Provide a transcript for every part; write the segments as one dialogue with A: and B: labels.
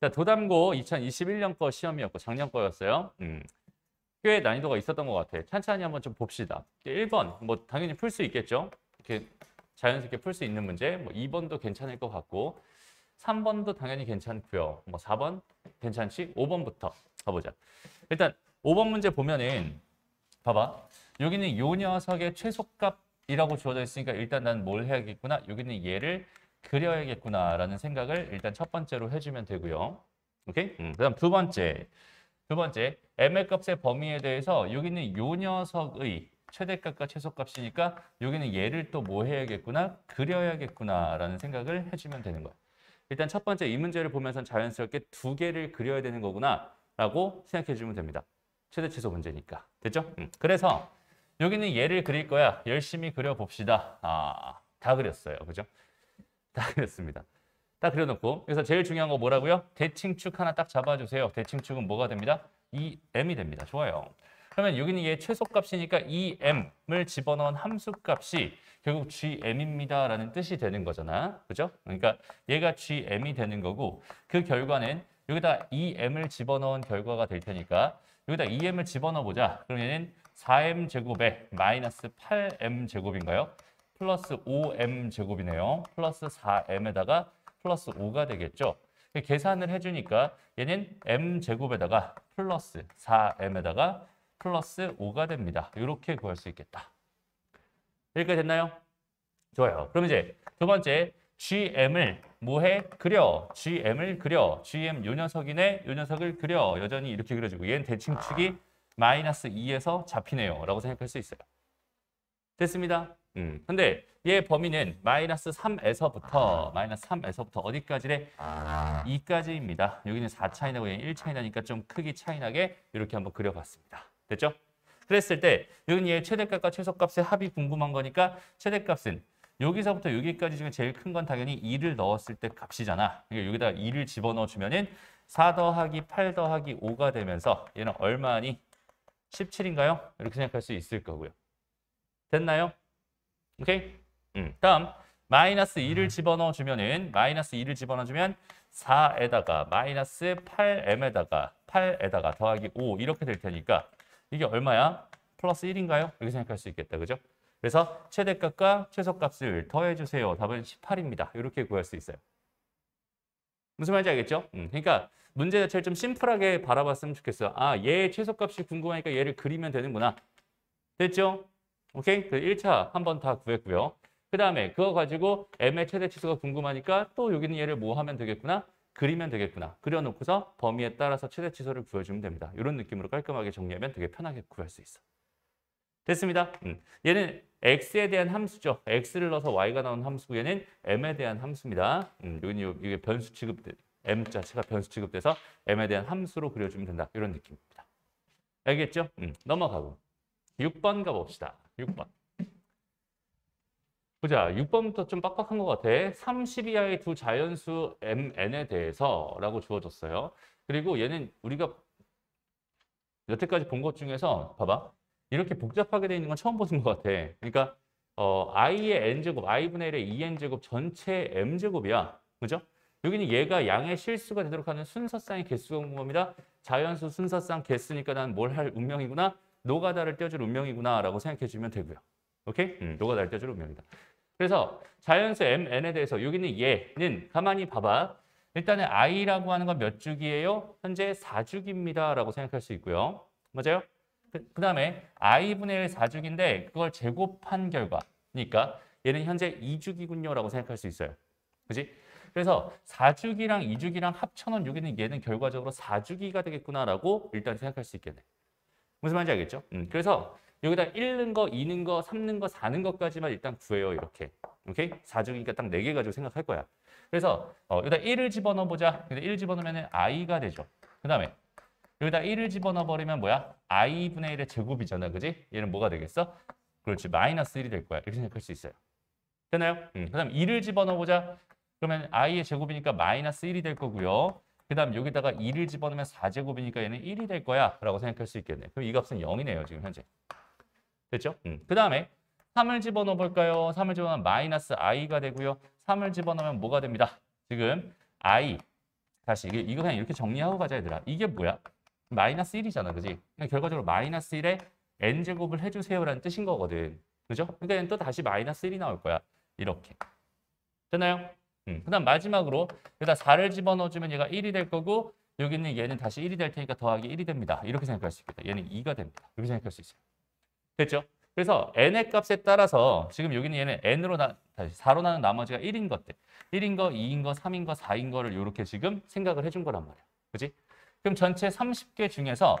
A: 자, 도담고 2021년 거 시험이었고 작년 거였어요. 음. 꽤 난이도가 있었던 것 같아. 요천천히 한번 좀 봅시다. 1번, 뭐 당연히 풀 수 있겠죠. 이렇게 자연스럽게 풀 수 있는 문제. 뭐 2번도 괜찮을 것 같고 3번도 당연히 괜찮고요. 뭐 4번 괜찮지? 5번부터 가보자. 일단 5번 문제 보면은 봐봐. 여기는 요 녀석의 최소값이라고 주어져 있으니까 일단 난 뭘 해야겠구나. 여기는 얘를 그려야겠구나라는 생각을 일단 첫 번째로 해주면 되고요. 오케이? 음, 그다음 두 번째. 두 번째, m의 값의 범위에 대해서 여기는 요 녀석의 최대값과 최소값이니까 여기는 얘를 또 뭐 해야겠구나? 그려야겠구나라는 생각을 해주면 되는 거예 일단 첫 번째 이 문제를 보면서 자연스럽게 두 개를 그려야 되는 거구나 라고 생각해 주면 됩니다. 최대 최소 문제니까. 됐죠? 음. 그래서 여기는 얘를 그릴 거야. 열심히 그려봅시다. 아, 다 그렸어요. 그죠? 다 그렸습니다. 딱 그려놓고 그래서 제일 중요한 거 뭐라고요? 대칭축 하나 딱 잡아주세요. 대칭축은 뭐가 됩니다? 2m이 e 됩니다. 좋아요. 그러면 여기는 이게 최소값이니까 2m을 e 집어넣은 함수값이 결국 gm입니다 라는 뜻이 되는 거잖아. 그죠? 그러니까 얘가 gm이 되는 거고 그 결과는 여기다 2m을 e 집어넣은 결과가 될 테니까 여기다 2m을 집어넣어 보자. 그러면 4m 제곱에 마이너스 8m 제곱인가요? 플러스 5m 제곱이네요. 플러스 4m에다가 플러스 5가 되겠죠. 계산을 해주니까 얘는 m제곱에다가 플러스 4m에다가 플러스 5가 됩니다. 이렇게 구할 수 있겠다. 여기까지 됐나요? 좋아요. 그럼 이제 두 번째 GM을 뭐해? 그려. GM을 그려. GM 요 녀석이네. 요 녀석을 그려. 여전히 이렇게 그려지고 얘는 대칭축이 아. 마이너스 2에서 잡히네요. 라고 생각할 수 있어요. 됐습니다. 음. 근데 얘 범위는 마이너스 3에서부터 아. 마이너스 3에서부터 어디까지래? 아. 2까지입니다. 여기는 4차이 나고 얘는 1차이 나니까 좀 크기 차이 나게 이렇게 한번 그려봤습니다. 됐죠? 그랬을 때 여기는 얘 최대값과 최소값의 합이 궁금한 거니까 최대값은 여기서부터 여기까지 중에 제일 큰 건 당연히 2를 넣었을 때 값이잖아. 그러니까 여기다가 2를 집어넣어주면 은4 더하기 8 더하기 5가 되면서 얘는 얼마니? 17인가요? 이렇게 생각할 수 있을 거고요. 됐나요? 오케이? 음, 다음 마이너스 2를 집어넣어주면은 마이너스 2를 집어넣어주면 4에다가 마이너스 8m에다가 8에다가 더하기 5 이렇게 될 테니까 이게 얼마야? 플러스 1인가요? 이렇게 생각할 수 있겠다. 그죠? 그래서 최대값과 최소값을 더해주세요. 답은 18입니다. 이렇게 구할 수 있어요. 무슨 말인지 알겠죠? 음, 그러니까 문제 자체를 좀 심플하게 바라봤으면 좋겠어요. 아, 얘 최소값이 궁금하니까 얘를 그리면 되는구나. 됐죠? 오케이? 그 1차 한 번 다 구했고요. 그 다음에 그거 가지고 M의 최대 치수가 궁금하니까 또 여기 는 얘를 뭐 하면 되겠구나? 그리면 되겠구나. 그려놓고서 범위에 따라서 최대 치소를 구해주면 됩니다. 이런 느낌으로 깔끔하게 정리하면 되게 편하게 구할 수 있어. 됐습니다. 음. 얘는 x에 대한 함수죠. x를 넣어서 y가 나온 함수고 얘는 m에 대한 함수입니다. 음, 여기는 이게 변수 취급, m 자체가 변수 취급돼서 m에 대한 함수로 그려주면 된다. 이런 느낌입니다. 알겠죠? 음, 넘어가고 6번 가봅시다. 6번. 보자. 6번부터 좀 빡빡한 것 같아. 30 이하의 두 자연수 mn에 대해서 라고 주어졌어요. 그리고 얘는 우리가 여태까지 본 것 중에서 봐봐. 이렇게 복잡하게 되어 있는 건 처음 보는 것 같아. 그러니까 어, i의 n제곱, i분의 1의 2n제곱 전체 m제곱이야. 그죠? 여기는 얘가 양의 실수가 되도록 하는 순서쌍의 개수 공범이다. 자연수 순서쌍 개수니까 난 뭘 할 운명이구나. 노가다를 떼어줄 운명이구나라고 생각해주면 되고요. 오케이? 음, 노가다를 떼어줄 운명이다. 그래서 자연수 mn에 대해서 여기는 얘는 가만히 봐봐. 일단은 i라고 하는 건 몇 주기예요? 현재 4주기입니다. 라고 생각할 수 있고요. 맞아요? 그, 그 다음에 i분의 1 4주기인데 그걸 제곱한 결과니까 그러니까 얘는 현재 2주기군요. 라고 생각할 수 있어요. 그지 그래서 4주기랑 2주기랑 합쳐놓은 여기는 얘는 결과적으로 4주기가 되겠구나라고 일단 생각할 수 있겠네. 무슨 말인지 알겠죠? 음, 그래서 여기다 읽는 거, 읽는 거, 삶는 거, 사는 것까지만 일단 구해요. 이렇게. 오케이? 4주기니까 딱 4개 가지고 생각할 거야. 그래서 어, 여기다 1을 집어넣어 보자. 근데 1 집어넣으면 i가 되죠. 그 다음에 여기다 1을 집어넣어 버리면 뭐야? i분의 1의 제곱이잖아. 그지? 얘는 뭐가 되겠어? 그렇지. 마이너스 1이 될 거야. 이렇게 생각할 수 있어요. 되나요? 음. 그 다음에 2를 집어넣어 보자. 그러면 i의 제곱이니까 마이너스 1이 될 거고요. 그 다음 여기다가 2를 집어넣으면 4제곱이니까 얘는 1이 될 거야 라고 생각할 수 있겠네. 그럼 이 값은 0이네요. 지금 현재. 됐죠? 음. 그 다음에 3을 집어넣어 볼까요? 3을 집어넣으면 마이너스 i가 되고요. 3을 집어넣으면 뭐가 됩니다? 지금 i 다시 이게, 이거 그냥 이렇게 정리하고 가자 얘들아. 이게 뭐야? 마이너스 1이잖아. 그지? 결과적으로 마이너스 1에 n제곱을 해주세요 라는 뜻인 거거든. 그죠? 그러니까 또 다시 마이너스 1이 나올 거야. 이렇게. 됐나요? 음. 그 다음 마지막으로 여기다 4를 집어넣어주면 얘가 1이 될 거고 여기는 얘는 다시 1이 될 테니까 더하기 1이 됩니다. 이렇게 생각할 수 있겠다. 얘는 2가 됩니다. 이렇게 생각할 수 있어요. 됐죠? 그래서 n의 값에 따라서 지금 여기는 얘는 n으로 나, 다시 4로 나는 나머지가 1인 것들 1인 거, 2인 거, 3인 거, 4인 거를 이렇게 지금 생각을 해준 거란 말이야. 그지 그럼 전체 30개 중에서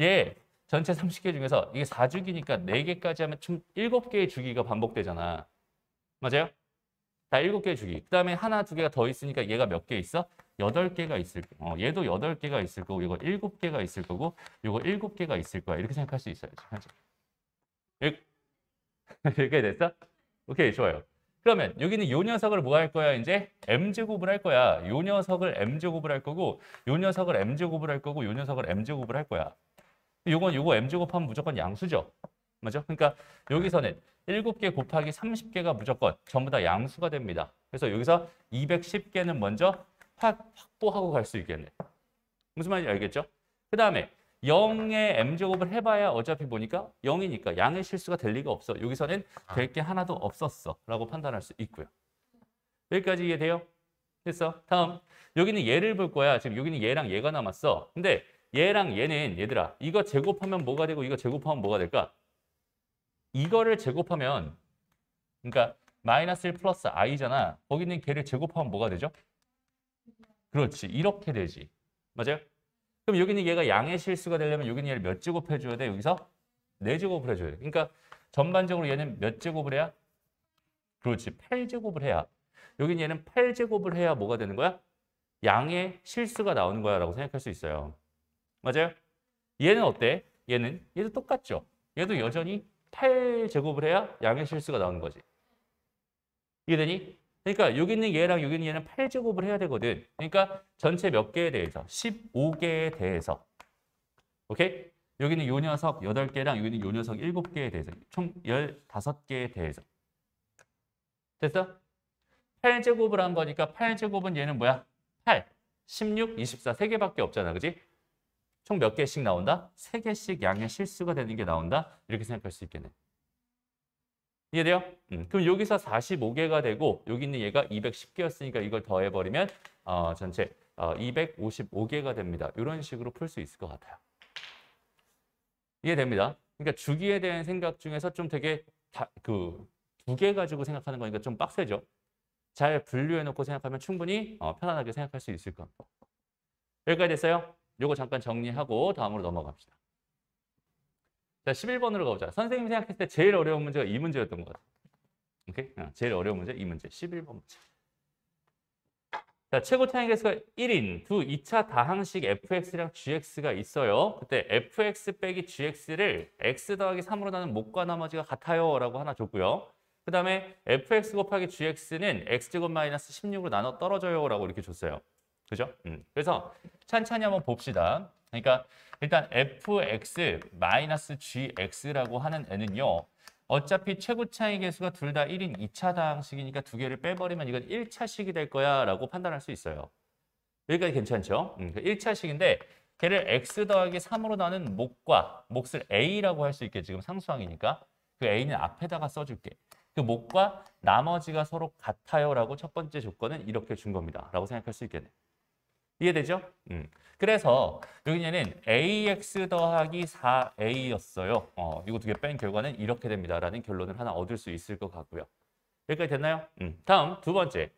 A: 얘 전체 30개 중에서 이게 4주기니까 4개까지 하면 총 7개의 주기가 반복되잖아. 맞아요? 자, 일곱 개 주기. 그 다음에 하나, 두 개가 더 있으니까 얘가 몇 개 있어? 여덟 개가 있을 거 어, 얘도 여덟 개가 있을 거고, 이거 일곱 개가 있을 거고, 이거 일곱 개가 있을 거야. 이렇게 생각할 수 있어요. 야 이렇게 됐어? 오케이, 좋아요. 그러면 여기는 요 녀석을 뭐 할 거야? 이제 m제곱을 할 거야. 요 녀석을 m제곱을 할 거고 요 녀석을 m제곱을 할 거고 요 녀석을 m제곱을 할 거야. 요건 요거 m제곱하면 무조건 양수죠. 맞죠? 그러니까 여기서는 7개 곱하기 30개가 무조건 전부 다 양수가 됩니다. 그래서 여기서 210개는 먼저 확보하고 갈 수 있겠네. 무슨 말인지 알겠죠? 그 다음에 0의 m제곱을 해봐야 어차피 보니까 0이니까 양의 실수가 될 리가 없어. 여기서는 아. 될게 하나도 없었어. 라고 판단할 수 있고요. 여기까지 이해돼요? 됐어? 다음. 여기는 얘를 볼 거야. 지금 여기는 얘랑 얘가 남았어. 근데 얘랑 얘는 얘들아 이거 제곱하면 뭐가 되고 이거 제곱하면 뭐가 될까? 이거를 제곱하면 그러니까 마이너스 1 플러스 i잖아. 거기 있는 걔를 제곱하면 뭐가 되죠? 그렇지. 이렇게 되지. 맞아요? 그럼 여기는 얘가 양의 실수가 되려면 여기는 얘를 몇 제곱해 줘야 돼? 여기서 네 제곱을 해 줘야 돼. 그러니까 전반적으로 얘는 몇 제곱을 해야? 그렇지. 8제곱을 해야. 여기는 얘는 8제곱을 해야 뭐가 되는 거야? 양의 실수가 나오는 거야 라고 생각할 수 있어요. 맞아요? 얘는 어때? 얘는 얘도 똑같죠? 얘도 여전히 8제곱을 해야 양의 실수가 나오는 거지. 이해되니? 그러니까 여기 있는 얘랑 여기 있는 얘는 8제곱을 해야 되거든. 그러니까 전체 몇 개에 대해서? 15개에 대해서. 오케이? 여기는 있요 녀석 8개랑 여기는 있요 녀석 7개에 대해서. 총 15개에 대해서. 됐어? 8제곱을 한 거니까 8제곱은 얘는 뭐야? 8, 16, 24 3개밖에 없잖아. 그지 총몇 개씩 나온다? 세 개씩 양의 실수가 되는 게 나온다. 이렇게 생각할 수 있겠네. 이해돼요? 음, 그럼 여기서 45개가 되고 여기 있는 얘가 210개였으니까 이걸 더해버리면 어, 전체 어, 255개가 됩니다. 이런 식으로 풀 수 있을 것 같아요. 이해됩니다. 그러니까 주기에 대한 생각 중에서 좀 되게 그 두 개 가지고 생각하는 거니까 좀 빡세죠. 잘 분류해놓고 생각하면 충분히 어, 편안하게 생각할 수 있을 겁니다. 여기까지 됐어요? 요거 잠깐 정리하고 다음으로 넘어갑시다. 자, 11번으로 가보자. 선생님이 생각했을 때 제일 어려운 문제가 이 문제였던 것 같아요. 오케이? 어, 제일 어려운 문제 이 문제, 11번 문제. 자, 최고 차익 계수가 1인, 두 2차 다항식 fx랑 gx가 있어요. 그때 fx 빼기 gx를 x 더하기 3으로 나눈 목과 나머지가 같아요. 라고 하나 줬고요. 그 다음에 fx 곱하기 gx는 x제곱 마이너스 16으로 나눠 떨어져요. 라고 이렇게 줬어요. 그죠? 음. 그래서 찬찬히 한번 봅시다. 그러니까 일단 fx 마이너스 gx라고 하는 애는요. 어차피 최고차의 개수가 둘 다 1인 2차당식이니까 두 개를 빼버리면 이건 1차식이 될 거야 라고 판단할 수 있어요. 여기까지 괜찮죠? 음, 1차식인데 그러니까 걔를 x 더하기 3으로 나눈 목과 몫을 a라고 할 수 있게 지금 상수항이니까 그 a는 앞에다가 써줄게. 그 목과 나머지가 서로 같아요 라고 첫 번째 조건은 이렇게 준 겁니다. 라고 생각할 수 있겠네. 이해되죠? 음. 그래서 여기에는 ax 더하기 4a였어요. 어, 이거 두 개 뺀 결과는 이렇게 됩니다라는 결론을 하나 얻을 수 있을 것 같고요. 여기까지 됐나요? 음. 다음 두 번째.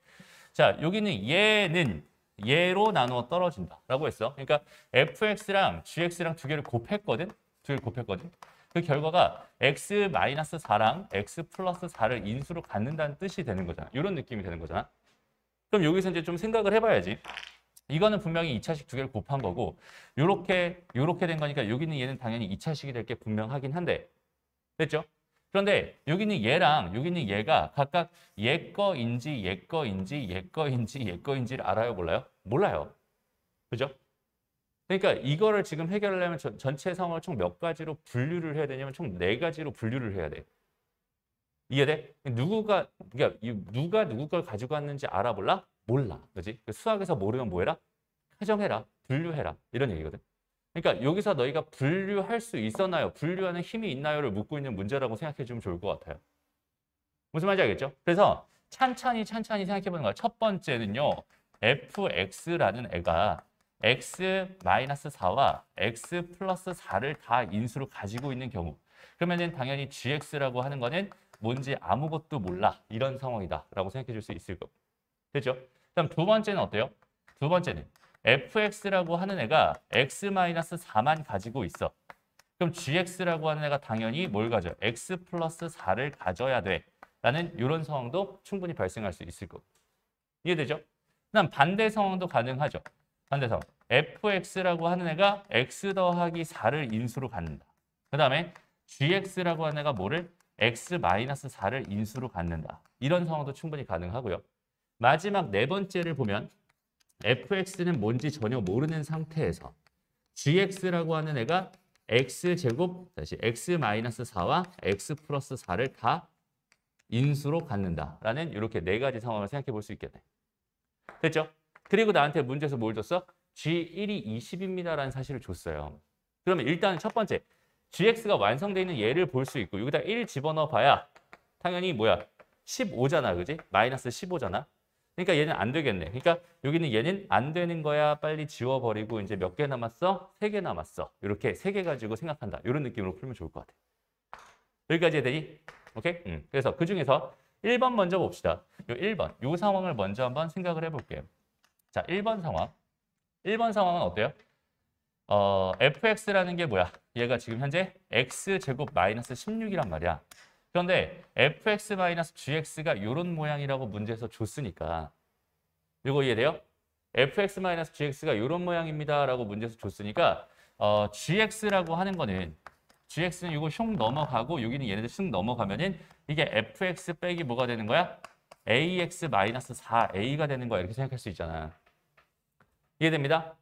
A: 자, 여기는 얘는 얘로 나누어 떨어진다라고 했어. 그러니까 fx랑 gx랑 두 개를 곱했거든. 두 개를 곱했거든. 그 결과가 x 마이너스 4랑 x 플러스 4를 인수로 갖는다는 뜻이 되는 거잖아. 이런 느낌이 되는 거잖아. 그럼 여기서 이제 좀 생각을 해봐야지. 이거는 분명히 2차식 두 개를 곱한 거고 요렇게 요렇게 된 거니까 여기는 얘는 당연히 2차식이 될 게 분명하긴 한데 됐죠? 그런데 여기는 얘랑 여기는 얘가 각각 얘 거인지 얘 거인지 얘 거인지 얘 거인지를 알아요 몰라요? 몰라요. 그죠? 그러니까 이거를 지금 해결하려면 전체 상황을 총 몇 가지로 분류를 해야 되냐면 총 네 가지로 분류를 해야 돼. 이해돼? 누구가 그러니까 누가 누구 걸 가지고 왔는지 알아볼라? 몰라. 그지? 그 수학에서 모르면 뭐 해라? 해정해라. 분류해라. 이런 얘기거든. 그러니까 여기서 너희가 분류할 수 있었나요? 분류하는 힘이 있나요?를 묻고 있는 문제라고 생각해 주면 좋을 것 같아요. 무슨 말인지 알겠죠? 그래서 찬찬히 찬찬히 생각해 보는 거야. 첫 번째는요. fx라는 애가 x-4와 x 플러스 4를 다 인수로 가지고 있는 경우 그러면 당연히 gx라고 하는 거는 뭔지 아무것도 몰라 이런 상황이다 라고 생각해 줄 수 있을 거고 됐죠? 그럼 두 번째는 어때요? 두 번째는 fx라고 하는 애가 x-4만 가지고 있어. 그럼 gx라고 하는 애가 당연히 뭘 가져? x 플러스 4를 가져야 돼. 라는 이런 상황도 충분히 발생할 수 있을 거고. 이해되죠? 그다음 반대 상황도 가능하죠. 반대 상황. fx라고 하는 애가 x 더하기 4를 인수로 갖는다. 그 다음에 gx라고 하는 애가 뭐를? x-4를 인수로 갖는다. 이런 상황도 충분히 가능하고요. 마지막 네 번째를 보면 fx는 뭔지 전혀 모르는 상태에서 gx라고 하는 애가 x제곱 다시 x-4와 x 플러스 4를 다 인수로 갖는다라는 이렇게 네 가지 상황을 생각해 볼 수 있겠네. 됐죠? 그리고 나한테 문제에서 뭘 줬어? g1이 20입니다라는 사실을 줬어요. 그러면 일단 첫 번째 gx가 완성되어 있는 예를볼 수 있고 여기다 1 집어넣어 봐야 당연히 뭐야? 15잖아, 그지? 마이너스 15잖아. 그러니까 얘는 안 되겠네. 그러니까 여기는 얘는 안 되는 거야. 빨리 지워버리고 이제 몇 개 남았어? 세 개 남았어. 이렇게 세 개 가지고 생각한다. 이런 느낌으로 풀면 좋을 것 같아. 여기까지 해야 되니? 오케이? 음. 그래서 그중에서 1번 먼저 봅시다. 요 1번. 요 상황을 먼저 한번 생각을 해볼게요. 자, 1번 상황. 1번 상황은 어때요? 어, fx라는 게 뭐야? 얘가 지금 현재 x제곱 마이너스 16이란 말이야. 그런데 fx-gx가 이런 모양이라고 문제에서 줬으니까 이거 이해돼요? fx-gx가 이런 모양입니다라고 문제에서 줬으니까 어, gx라고 하는 거는 gx는 이거 흉 넘어가고 여기는 얘네들 흉 넘어가면은 이게 fx 빼기 뭐가 되는 거야? ax-4a가 되는 거야 이렇게 생각할 수 있잖아. 이해됩니다?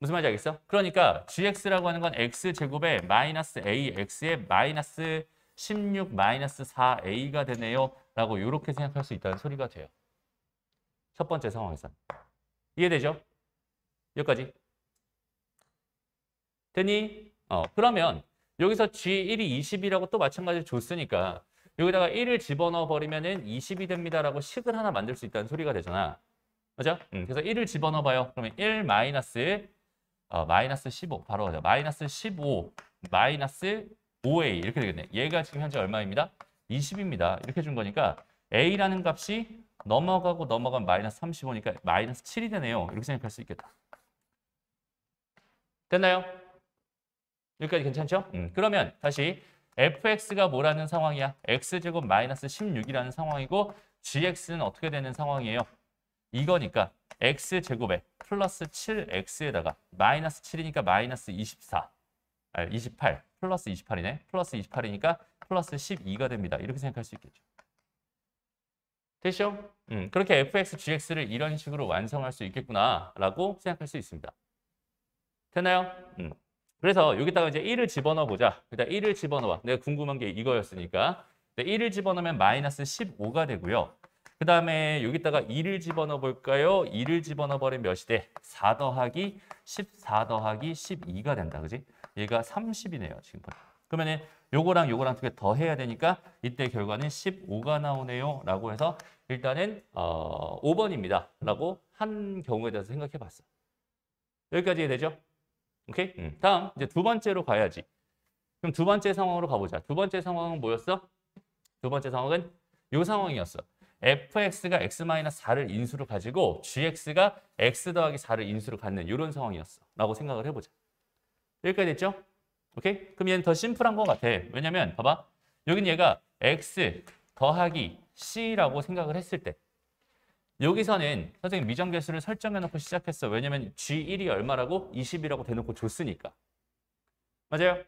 A: 무슨 말인지 알겠어? 그러니까 gx라고 하는 건 x제곱에 마이너스 ax에 마이너스 16-4a가 되네요. 라고 이렇게 생각할 수 있다는 소리가 돼요. 첫 번째 상황에서. 이해되죠? 여기까지. 되니? 어, 그러면 여기서 G1이 20이라고 또 마찬가지로 줬으니까 여기다가 1을 집어넣어 버리면 은 20이 됩니다라고 식을 하나 만들 수 있다는 소리가 되잖아. 그죠? 음, 그래서 1을 집어넣어 봐요. 그러면 1 마이너스 어, 마이너스 15 바로 가죠 마이너스 15 마이너스 5a 이렇게 되겠네. 얘가 지금 현재 얼마입니다? 20입니다. 이렇게 준 거니까 a라는 값이 넘어가고 넘어가면 마이너스 35니까 마이너스 7이 되네요. 이렇게 생각할 수 있겠다. 됐나요? 여기까지 괜찮죠? 음, 그러면 다시 fx가 뭐라는 상황이야? x제곱 마이너스 16이라는 상황이고 gx는 어떻게 되는 상황이에요? 이거니까 x제곱에 플러스 7x에다가 마이너스 7이니까 마이너스 24, 아니, 28 플러스 28이네. 플러스 28이니까 플러스 12가 됩니다. 이렇게 생각할 수 있겠죠. 됐죠 음, 그렇게 fx, gx를 이런 식으로 완성할 수 있겠구나라고 생각할 수 있습니다. 됐나요 음. 그래서 여기다가 이제 1을 집어넣어 보자. 그 일단 1을 집어넣어 내가 궁금한 게 이거였으니까. 1을 집어넣으면 마이너스 15가 되고요. 그 다음에 여기다가 2를 집어넣어 볼까요? 2를 집어넣어 버린 몇이 돼? 4 더하기 14 더하기 12가 된다. 그지? 얘가 30이네요. 지금 그러면 요거랑 요거랑 두개 더해야 되니까 이때 결과는 15가 나오네요. 라고 해서 일단은 어, 5번입니다. 라고 한 경우에 대해서 생각해 봤어. 여기까지 되죠? 오케이? 음. 다음 이제 두 번째로 가야지. 그럼 두 번째 상황으로 가보자. 두 번째 상황은 뭐였어? 두 번째 상황은 요 상황이었어. fx가 x-4를 인수로 가지고 gx가 x 더하기 4를 인수로 갖는 이런 상황이었어. 라고 생각을 해보자. 여기까지 됐죠? 오케이? 그럼 얘는 더 심플한 것 같아. 왜냐면 봐봐. 여긴 얘가 x 더하기 c라고 생각을 했을 때 여기서는 선생님 미정계수를 설정해놓고 시작했어. 왜냐면 g1이 얼마라고? 20이라고 대놓고 줬으니까. 맞아요?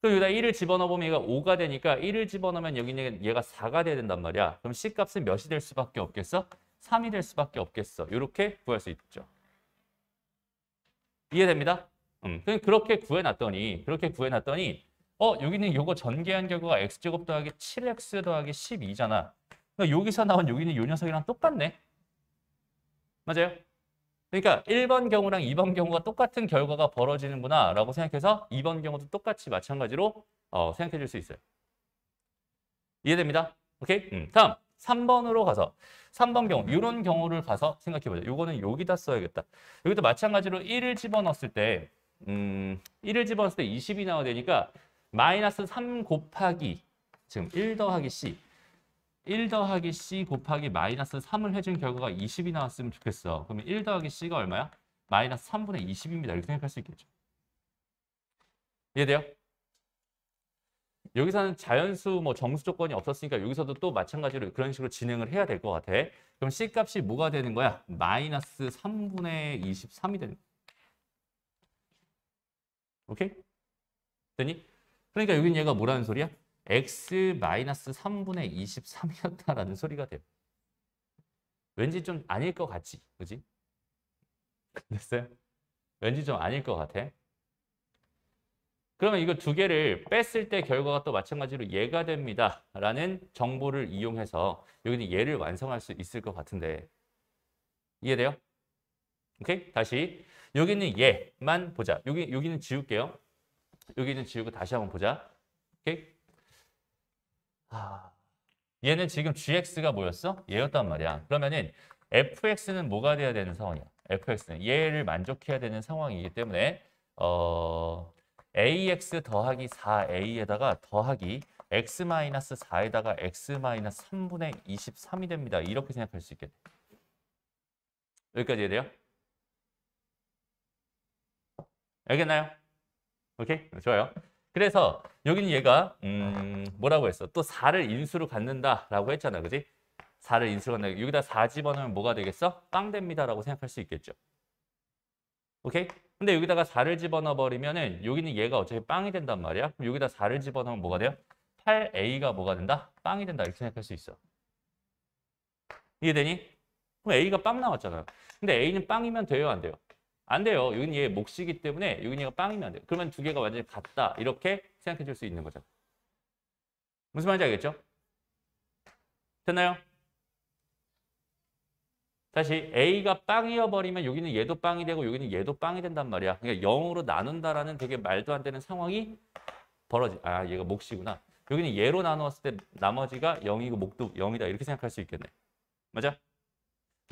A: 그럼 여기다 1을 집어넣어보면 얘가 5가 되니까 1을 집어넣으면 여기는 얘가 4가 돼야 된단 말이야. 그럼 c값은 몇이 될 수밖에 없겠어? 3이 될 수밖에 없겠어. 이렇게 구할 수 있죠. 이해됩니다? 음, 그렇게 구해놨더니 그렇게 구해놨더니 어 여기는 요거 전개한 결과가 x제곱 더하기 7x 더하기 12잖아. 그러니까 여기서 나온 여기는 요 녀석이랑 똑같네. 맞아요? 그러니까 1번 경우랑 2번 경우가 똑같은 결과가 벌어지는구나 라고 생각해서 2번 경우도 똑같이 마찬가지로 어, 생각해 줄 수 있어요. 이해됩니다? 오케이? 음, 다음 3번으로 가서 3번 경우 이런 경우를 가서 생각해 보자 이거는 여기다 써야겠다. 여기도 마찬가지로 1을 집어넣었을 때 음, 1을 집어넣을때 20이 나와야 되니까 마이너스 3 곱하기 지금 1 더하기 C 1 더하기 C 곱하기 마이너스 3을 해준 결과가 20이 나왔으면 좋겠어. 그러면 1 더하기 C가 얼마야? 마이너스 3분의 20입니다. 이렇게 생각할 수 있겠죠. 이해돼요? 여기서는 자연수 뭐 정수 조건이 없었으니까 여기서도 또 마찬가지로 그런 식으로 진행을 해야 될 것 같아. 그럼 C값이 뭐가 되는 거야? 마이너스 3분의 23이 되는 거야. 오케이? 됐니? 그러니까 여기는 얘가 뭐라는 소리야? x 3분의 23이었다라는 소리가 돼요. 왠지 좀 아닐 것 같지, 그지? 됐어요? 왠지 좀 아닐 것 같아. 그러면 이거 두 개를 뺐을 때 결과가 또 마찬가지로 얘가 됩니다. 라는 정보를 이용해서 여기는 얘를 완성할 수 있을 것 같은데 이해돼요? 오케이? 다시 여기는 예만 보자. 여기, 여기는 지울게요. 여기는 지우고 다시 한번 보자. 오케이? 아, 얘는 지금 gx가 뭐였어? 얘였단 말이야. 그러면은 fx는 뭐가 돼야 되는 상황이야? fx는 얘를 만족해야 되는 상황이기 때문에 어, ax 더하기 4a에다가 더하기 x-4에다가 x-3분의 23이 됩니다. 이렇게 생각할 수 있겠네. 여기까지 해야 돼요? 알겠나요? 오케이? 좋아요. 그래서 여기는 얘가 음 뭐라고 했어? 또 4를 인수로 갖는다라고 했잖아. 그지 4를 인수로 갖는다. 여기다 4 집어넣으면 뭐가 되겠어? 빵 됩니다라고 생각할 수 있겠죠. 오케이? 근데 여기다가 4를 집어넣어 버리면은 여기는 얘가 어차피 빵이 된단 말이야. 그럼 여기다 4를 집어넣으면 뭐가 돼요? 8a가 뭐가 된다? 빵이 된다 이렇게 생각할 수 있어. 이해되니? 그럼 a가 빵 나왔잖아요. 근데 a는 빵이면 돼요, 안 돼요? 안 돼요. 여긴 얘 몫이기 때문에 여긴 얘가 빵이면 안 돼요. 그러면 두 개가 완전히 같다. 이렇게 생각해 줄 수 있는 거죠. 무슨 말인지 알겠죠? 됐나요? 다시 A가 빵이어버리면 여기는 얘도 빵이 되고 여기는 얘도 빵이 된단 말이야. 그러니까 0으로 나눈다라는 되게 말도 안 되는 상황이 벌어지. 아, 얘가 몫이구나. 여기는 얘로 나누었을 때 나머지가 0이고 목도 0이다. 이렇게 생각할 수 있겠네. 맞아?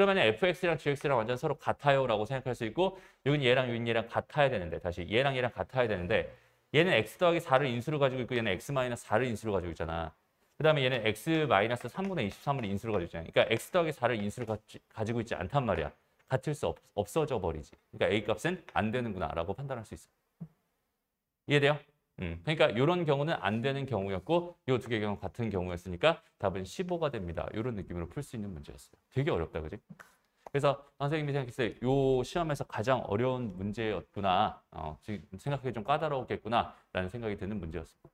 A: 그러면 fx랑 gx랑 완전 서로 같아요라고 생각할 수 있고 이건 얘랑 여긴 얘랑 같아야 되는데 다시 얘랑 얘랑 같아야 되는데 얘는 x 더하기 4를 인수를 가지고 있고 얘는 x 마이너스 4를 인수를 가지고 있잖아. 그 다음에 얘는 x 마이너스 3분의 23을 인수를 가지고 있잖아. 그러니까 x 더하기 4를 인수를 가지, 고 있지 않단 말이야. 같을 수 없, 어져 버리지. 그러니까 a 값은 안 되는구나 라고 판단할 수 있어. 이해돼요? 음. 그러니까 이런 경우는 안 되는 경우였고 이 두 개의 경우 같은 경우였으니까 답은 15가 됩니다. 이런 느낌으로 풀 수 있는 문제였어요. 되게 어렵다, 그지? 그래서 선생님이 생각했을 때이 시험에서 가장 어려운 문제였구나. 어, 생각하기 좀까다로겠구나 라는 생각이 드는 문제였습니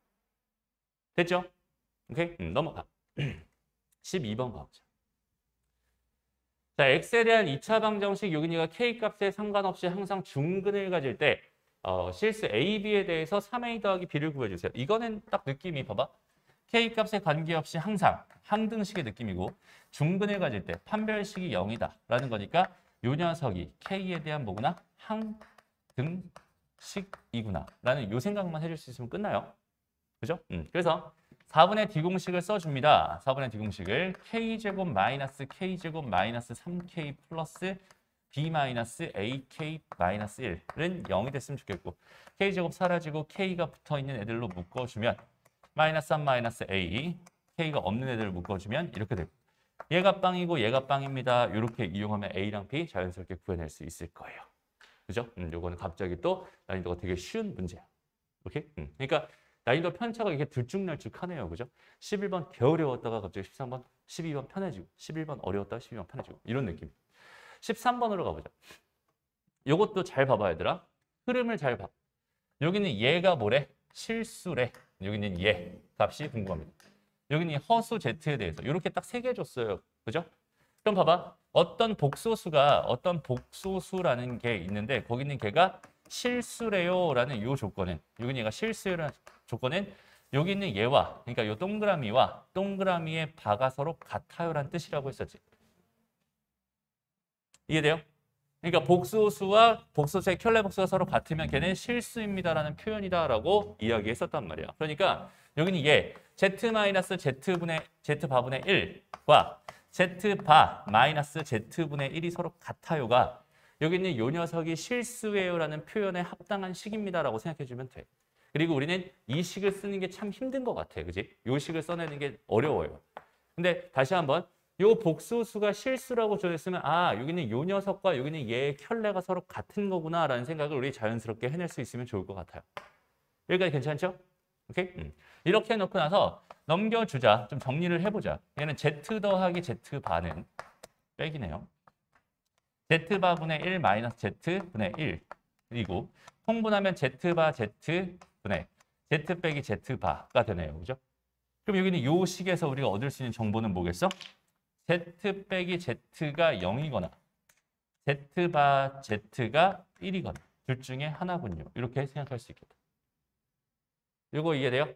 A: 됐죠? 오케이? 음, 넘어가. 12번 가보자. 자, x에 대한 2차 방정식 요긴이가 k값에 상관없이 항상 중근을 가질 때 어, 실수 AB에 대해서 3A 더하기 B를 구해주세요. 이거는 딱 느낌이 봐봐. K값에 관계없이 항상 항등식의 느낌이고 중근을 가질 때 판별식이 0이다 라는 거니까 요 녀석이 K에 대한 뭐구나? 항등식이구나 라는 요 생각만 해줄 수 있으면 끝나요. 그죠? 음, 그래서 4분의 D공식을 써줍니다. 4분의 D공식을 K제곱 마이너스 K제곱 마이너스 3K 플러스 b-ak-1은 0이 됐으면 좋겠고 k제곱 사라지고 k가 붙어있는 애들로 묶어주면 마이너스 3 마이너스 a k가 없는 애들을 묶어주면 이렇게 되고 얘가 빵이고 얘가 빵입니다. 이렇게 이용하면 a랑 b 자연스럽게 구해낼 수 있을 거예요. 그죠? 음, 요거는 갑자기 또 난이도가 되게 쉬운 문제야. 오케이? 음, 그러니까 난이도 편차가 이게 렇 들쭉날쭉하네요. 그죠? 11번 겨울에 왔다가 갑자기 13번, 12번 편해지고 11번 어려웠다가 12번 편해지고 이런 느낌. 13번으로 가보자. 이것도 잘 봐봐 얘들아. 흐름을 잘 봐. 여기는 얘가 뭐래? 실수래. 여기는 얘 예 값이 궁금합니다. 여기는 허수 z에 대해서 이렇게 딱 세 개 줬어요. 그죠? 그럼 봐봐. 어떤 복소수가 어떤 복소수라는 게 있는데 거기 는 걔가 실수래요라는 요 조건은 여기 얘가 실수라는 조건은 여기 있는 얘와 그러니까 요 동그라미와 동그라미의 바가 서로 같아요란 뜻이라고 했었지. 이해돼요? 그러니까 복소수와 복소수의 켤레 복수가 서로 같으면 걔는 실수입니다라는 표현이다라고 이야기했었단 말이야. 그러니까 여기는 이게 z 마이너스 z분의 z바분의 1과 z바 마이너스 z분의 1이 서로 같아요가 여기는 요 녀석이 실수예요라는 표현에 합당한 식입니다라고 생각해주면 돼. 그리고 우리는 이 식을 쓰는 게 참 힘든 것 같아. 그지? 요 식을 써내는 게 어려워요. 근데 다시 한번 요 복소수가 실수라고 조회했으면 아 여기는 요 녀석과 여기는 얘의 켤레가 서로 같은 거구나 라는 생각을 우리 자연스럽게 해낼 수 있으면 좋을 것 같아요. 여기까지 괜찮죠? 오케이? 음. 이렇게 해놓고 나서 넘겨주자. 좀 정리를 해보자. 얘는 z 더하기 z 반은 빼기네요. z바분의 1 마이너스 z분의 1 그리고 통분하면 z바 z분의 z 빼기 z바가 되네요. 그죠? 그럼 여기는 요 식에서 우리가 얻을 수 있는 정보는 뭐겠어? z 빼기 z가 0이거나 z 바 z가 1이거나 둘 중에 하나군요. 이렇게 생각할 수 있겠다. 이거 이해돼요?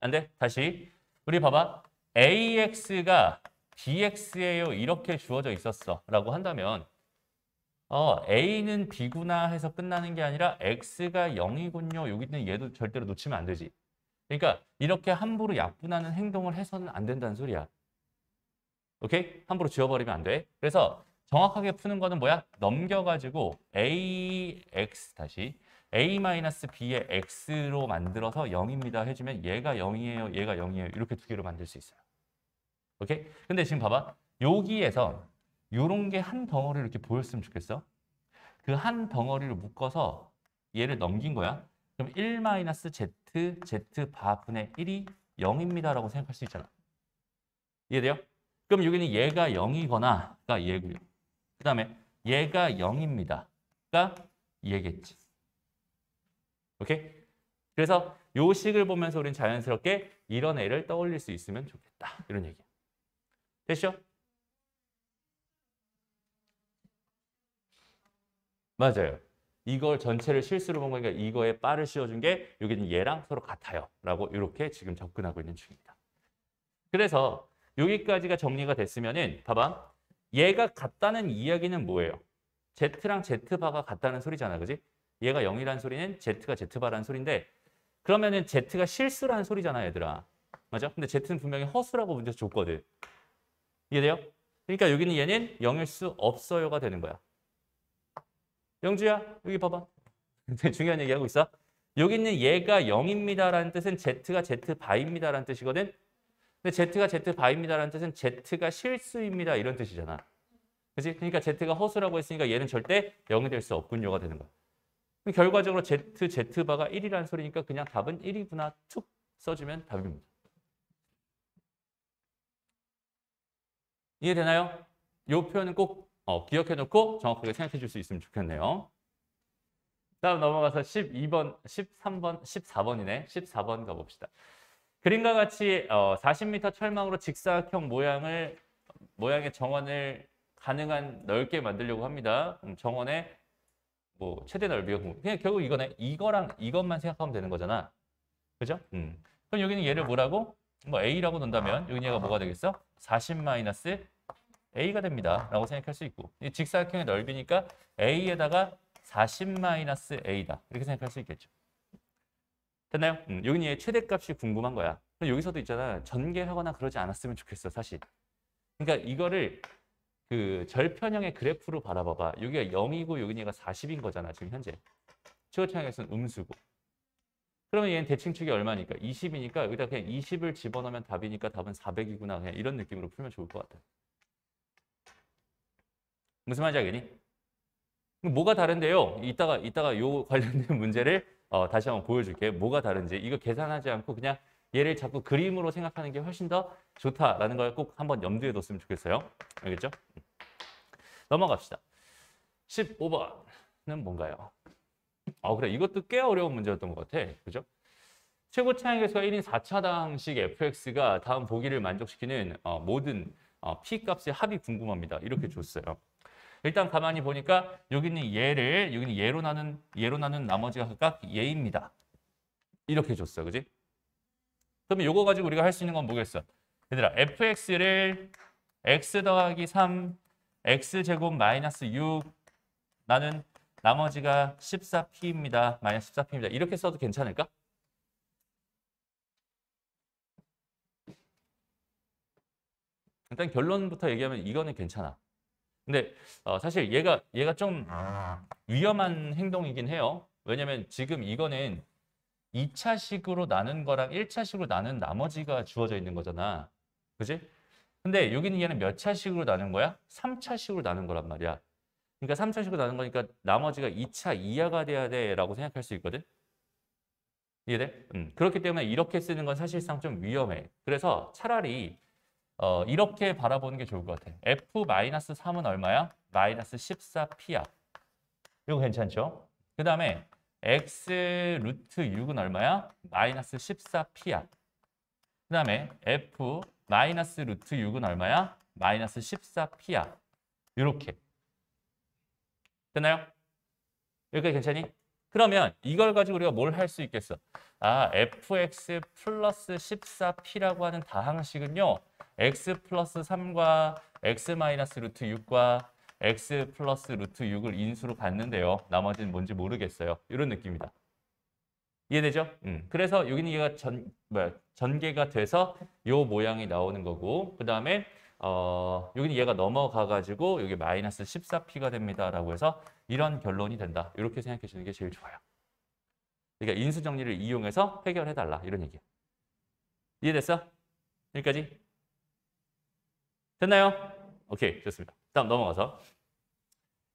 A: 안 돼? 다시 우리 봐봐. ax가 bx예요. 이렇게 주어져 있었어. 라고 한다면 어, a는 b구나 해서 끝나는 게 아니라 x가 0이군요. 여기는 얘도 절대로 놓치면 안 되지. 그러니까 이렇게 함부로 약분하는 행동을 해서는 안 된다는 소리야. 오케이? 함부로 지워버리면 안 돼. 그래서 정확하게 푸는 거는 뭐야? 넘겨가지고 ax 다시 a-b의 x로 만들어서 0입니다 해주면 얘가 0이에요, 얘가 0이에요. 이렇게 두 개로 만들 수 있어요. 오케이? 근데 지금 봐봐. 여기에서 이런게 한 덩어리를 이렇게 보였으면 좋겠어. 그 한 덩어리를 묶어서 얘를 넘긴 거야. 그럼 1-z, z 바분의 1이 0입니다라고 생각할 수 있잖아. 이해돼요? 그럼 여기는 얘가 0이거나가 얘고요. 그 다음에 얘가 0입니다. 가 얘겠지. 오케이? 그래서 요 식을 보면서 우린 자연스럽게 이런 애를 떠올릴 수 있으면 좋겠다. 이런 얘기 됐죠? 맞아요. 이걸 전체를 실수로 본 거니까 이거에 빠를 씌워준 게 여기는 얘랑 서로 같아요. 라고 이렇게 지금 접근하고 있는 중입니다. 그래서 여기까지가 정리가 됐으면은 봐봐. 얘가 같다는 이야기는 뭐예요? Z랑 Z바가 같다는 소리잖아. 그지? 얘가 0이라는 소리는 Z가 Z바라는 소리인데 그러면은 Z가 실수라는 소리잖아, 얘들아. 맞아? 근데 Z는 분명히 허수라고 문제에 줬거든. 이해돼요? 그러니까 여기는 얘는 0일 수 없어요가 되는 거야. 영주야, 여기 봐봐. 중요한 얘기하고 있어. 여기 있는 얘가 0입니다라는 뜻은 Z가 Z바입니다라는 뜻이거든. 근데 Z가 Z 바입니다라는 뜻은 Z가 실수입니다 이런 뜻이잖아. 그지 그러니까 Z가 허수라고 했으니까 얘는 절대 0이 될 수 없군요가 되는 거야. 결과적으로 Z, Z바가 1이라는 소리니까 그냥 답은 1이구나 툭 써주면 답입니다. 이해되나요? 이 표현은 꼭 어, 기억해놓고 정확하게 생각해 줄 수 있으면 좋겠네요. 다음 넘어가서 12번, 13번, 14번이네. 14번 가봅시다. 그림과 같이 어, 40m 철망으로 직사각형 모양을 모양의 정원을 가능한 넓게 만들려고 합니다. 정원의 뭐 최대 넓이가 그냥 결국 이거네 이거랑 이것만 생각하면 되는 거잖아. 그죠? 음. 그럼 여기는 얘를 뭐라고? 뭐 A라고 논다면 여기 얘가 뭐가 되겠어? 40 마이너스 A가 됩니다. 라고 생각할 수 있고 이 직사각형의 넓이니까 A에다가 40 마이너스 A다. 이렇게 생각할 수 있겠죠. 됐나요? 음, 여긴 얘 최대값이 궁금한 거야. 여기서도 있잖아. 전개하거나 그러지 않았으면 좋겠어, 사실. 그러니까 이거를 그 절편형의 그래프로 바라봐봐. 여기가 0이고 여긴 얘가 40인 거잖아, 지금 현재. 최고차항에서는 음수고. 그러면 얘는 대칭축이 얼마니까? 20이니까 여기다 그냥 20을 집어넣으면 답이니까 답은 400이구나. 그냥 이런 느낌으로 풀면 좋을 것 같아. 무슨 말인지 알겠니? 뭐가 다른데요? 이따가 이따가 요 관련된 문제를 어, 다시 한번 보여줄게요. 뭐가 다른지. 이거 계산하지 않고 그냥 얘를 자꾸 그림으로 생각하는 게 훨씬 더 좋다라는 걸 꼭 한번 염두에 뒀으면 좋겠어요. 알겠죠? 음. 넘어갑시다. 15번은 뭔가요? 아 그래. 이것도 꽤 어려운 문제였던 것 같아. 그죠? 최고 차항 에서 1인 4차당식 fx가 다음 보기를 만족시키는 어, 모든 어, p값의 합이 궁금합니다. 이렇게 줬어요. 일단 가만히 보니까 여기는 얘를 여기는 얘로 나는 얘로 나는 나머지가 각각 얘입니다 이렇게 줬어, 그지? 그러면 이거 가지고 우리가 할 수 있는 건 뭐겠어? 얘들아, fx를 x 더하기 3, x 제곱 마이너스 6 나는 나머지가 14p입니다. 마이너스 14p입니다. 이렇게 써도 괜찮을까? 일단 결론부터 얘기하면 이거는 괜찮아. 근데 어, 사실 얘가 얘가 좀 아. 위험한 행동이긴 해요. 왜냐면 지금 이거는 2차식으로 나눈 거랑 1차식으로 나눈 나머지가 주어져 있는 거잖아. 그지? 근데 여기는 얘는 몇 차식으로 나눈 거야? 3차식으로 나눈 거란 말이야. 그러니까 3차식으로 나눈 거니까 나머지가 2차 이하가 돼야 돼라고 생각할 수 있거든. 이해돼? 음. 그렇기 때문에 이렇게 쓰는 건 사실상 좀 위험해. 그래서 차라리 어, 이렇게 바라보는 게 좋을 것 같아요. F-3은 얼마야? 마이너스 14P야. 이거 괜찮죠? 그 다음에 X 루트 6은 얼마야? 마이너스 14P야. 그 다음에 F 마이너스 루트 6은 얼마야? 마이너스 14P야. 이렇게. 됐나요? 여기까지 괜찮니? 그러면 이걸 가지고 우리가 뭘 할 수 있겠어? 아, fx 플러스 14p라고 하는 다항식은요. x 플러스 3과 x 마이너스 루트 6과 x 플러스 루트 6을 인수로 봤는데요. 나머지는 뭔지 모르겠어요. 이런 느낌이다. 이해되죠? 음. 그래서 여기는 얘가 전, 뭐야, 전개가 돼서 요 모양이 나오는 거고 그 다음에 어, 여기는 얘가 넘어가가지고 여기 마이너스 14p가 됩니다라고 해서 이런 결론이 된다. 이렇게 생각해 주는 게 제일 좋아요. 그러니까 인수정리를 이용해서 해결해달라 이런 얘기야. 이해됐어? 여기까지? 됐나요? 오케이, 좋습니다. 다음 넘어가서.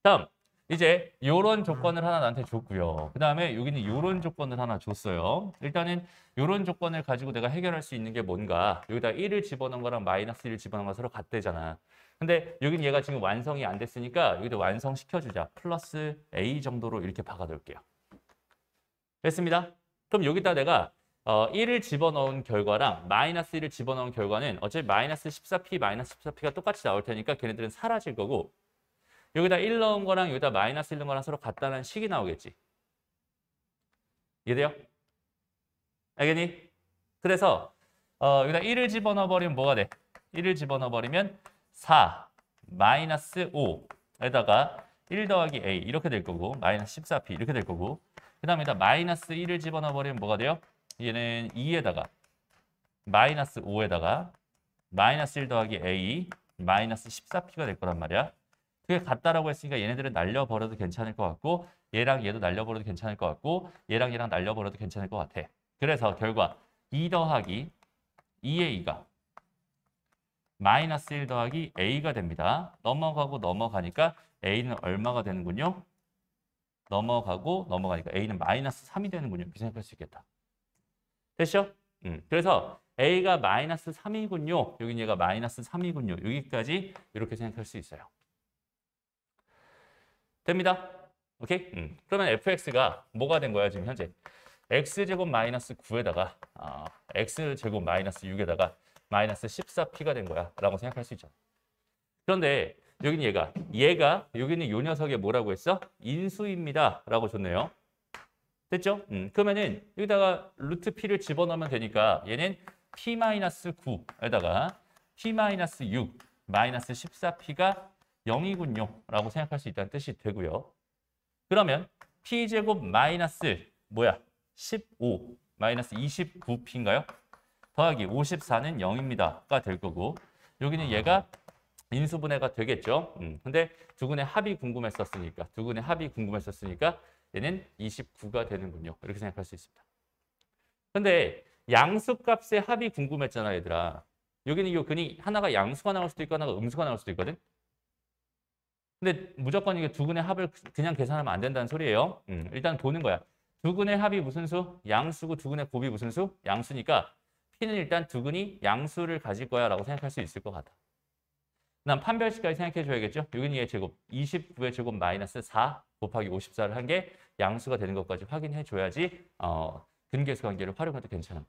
A: 다음, 이제 이런 조건을 하나 나한테 줬고요. 그 다음에 여기는 이런 조건을 하나 줬어요. 일단은 이런 조건을 가지고 내가 해결할 수 있는 게 뭔가 여기다 1을 집어넣은 거랑 마이너스 1을 집어넣은 거 서로 같대잖아. 근데 여기는 얘가 지금 완성이 안 됐으니까 여기다 완성시켜주자. 플러스 A 정도로 이렇게 박아둘게요. 됐습니다. 그럼 여기다 내가 어, 1을 집어넣은 결과랑 마이너스 1을 집어넣은 결과는 어차피 마이너스 14p, 마이너스 14p가 똑같이 나올 테니까 걔네들은 사라질 거고 여기다 1 넣은 거랑 여기다 마이너스 1 넣은 거랑 서로 같다는 식이 나오겠지. 이해돼요? 알겠니? 그래서 어, 여기다 1을 집어넣어버리면 뭐가 돼? 1을 집어넣어버리면 4 마이너스 5에다가 1 더하기 a 이렇게 될 거고 마이너스 14p 이렇게 될 거고 그 다음에 다 마이너스 1을 집어넣어버리면 뭐가 돼요? 얘는 2에다가 마이너스 5에다가 마이너스 1 더하기 A 마이너스 14P가 될 거란 말이야. 그게 같다라고 했으니까 얘네들은 날려버려도 괜찮을 것 같고 얘랑 얘도 날려버려도 괜찮을 것 같고 얘랑 얘랑 날려버려도 괜찮을 것 같아. 그래서 결과 2 더하기 2A가 마이너스 1 더하기 A가 됩니다. 넘어가고 넘어가니까 A는 얼마가 되는군요? 넘어가고 넘어가니까 A는 마이너스 3이 되는군요. 이렇게 생각할 수 있겠다. 됐죠? 음. 그래서 A가 마이너스 3이군요. 여긴 얘가 마이너스 3이군요. 여기까지 이렇게 생각할 수 있어요. 됩니다. 오케이? 음. 그러면 fx가 뭐가 된 거야, 지금 현재? x제곱 마이너스 9에다가 어, x제곱 마이너스 6에다가 마이너스 14p가 된 거야 라고 생각할 수 있죠. 그런데 여기는 얘가, 얘가 여기는 요 녀석의 뭐라고 했어? 인수입니다 라고 줬네요. 됐죠? 음, 그러면은 여기다가 루트 p를 집어넣으면 되니까 얘는 p-9에다가 p-6 마이너스 14p가 0이군요 라고 생각할 수 있다는 뜻이 되고요. 그러면 p제곱 마이너스 뭐야? 15 마이너스 29p인가요? 더하기 54는 0입니다. 가될 거고 여기는 얘가 인수분해가 되겠죠. 음, 근데 두근의 합이 궁금했었으니까 두근의 합이 궁금했었으니까 얘는 29가 되는군요. 이렇게 생각할 수 있습니다. 근데 양수값의 합이 궁금했잖아 얘들아. 여기는 이거 근이 하나가 양수가 나올 수도 있고 하나가 음수가 나올 수도 있거든. 근데 무조건 이게 두 근의 합을 그냥 계산하면 안 된다는 소리예요. 음, 일단 도는 거야. 두 근의 합이 무슨 수? 양수고 두 근의 곱이 무슨 수? 양수니까 P는 일단 두 근이 양수를 가질 거야 라고 생각할 수 있을 것 같아. 난 판별식까지 생각해 줘야겠죠. 6인 2의 제곱, 29의 제곱 마이너스 4 곱하기 54를 한 게 양수가 되는 것까지 확인해 줘야지 어, 근계수 관계를 활용해도 괜찮아.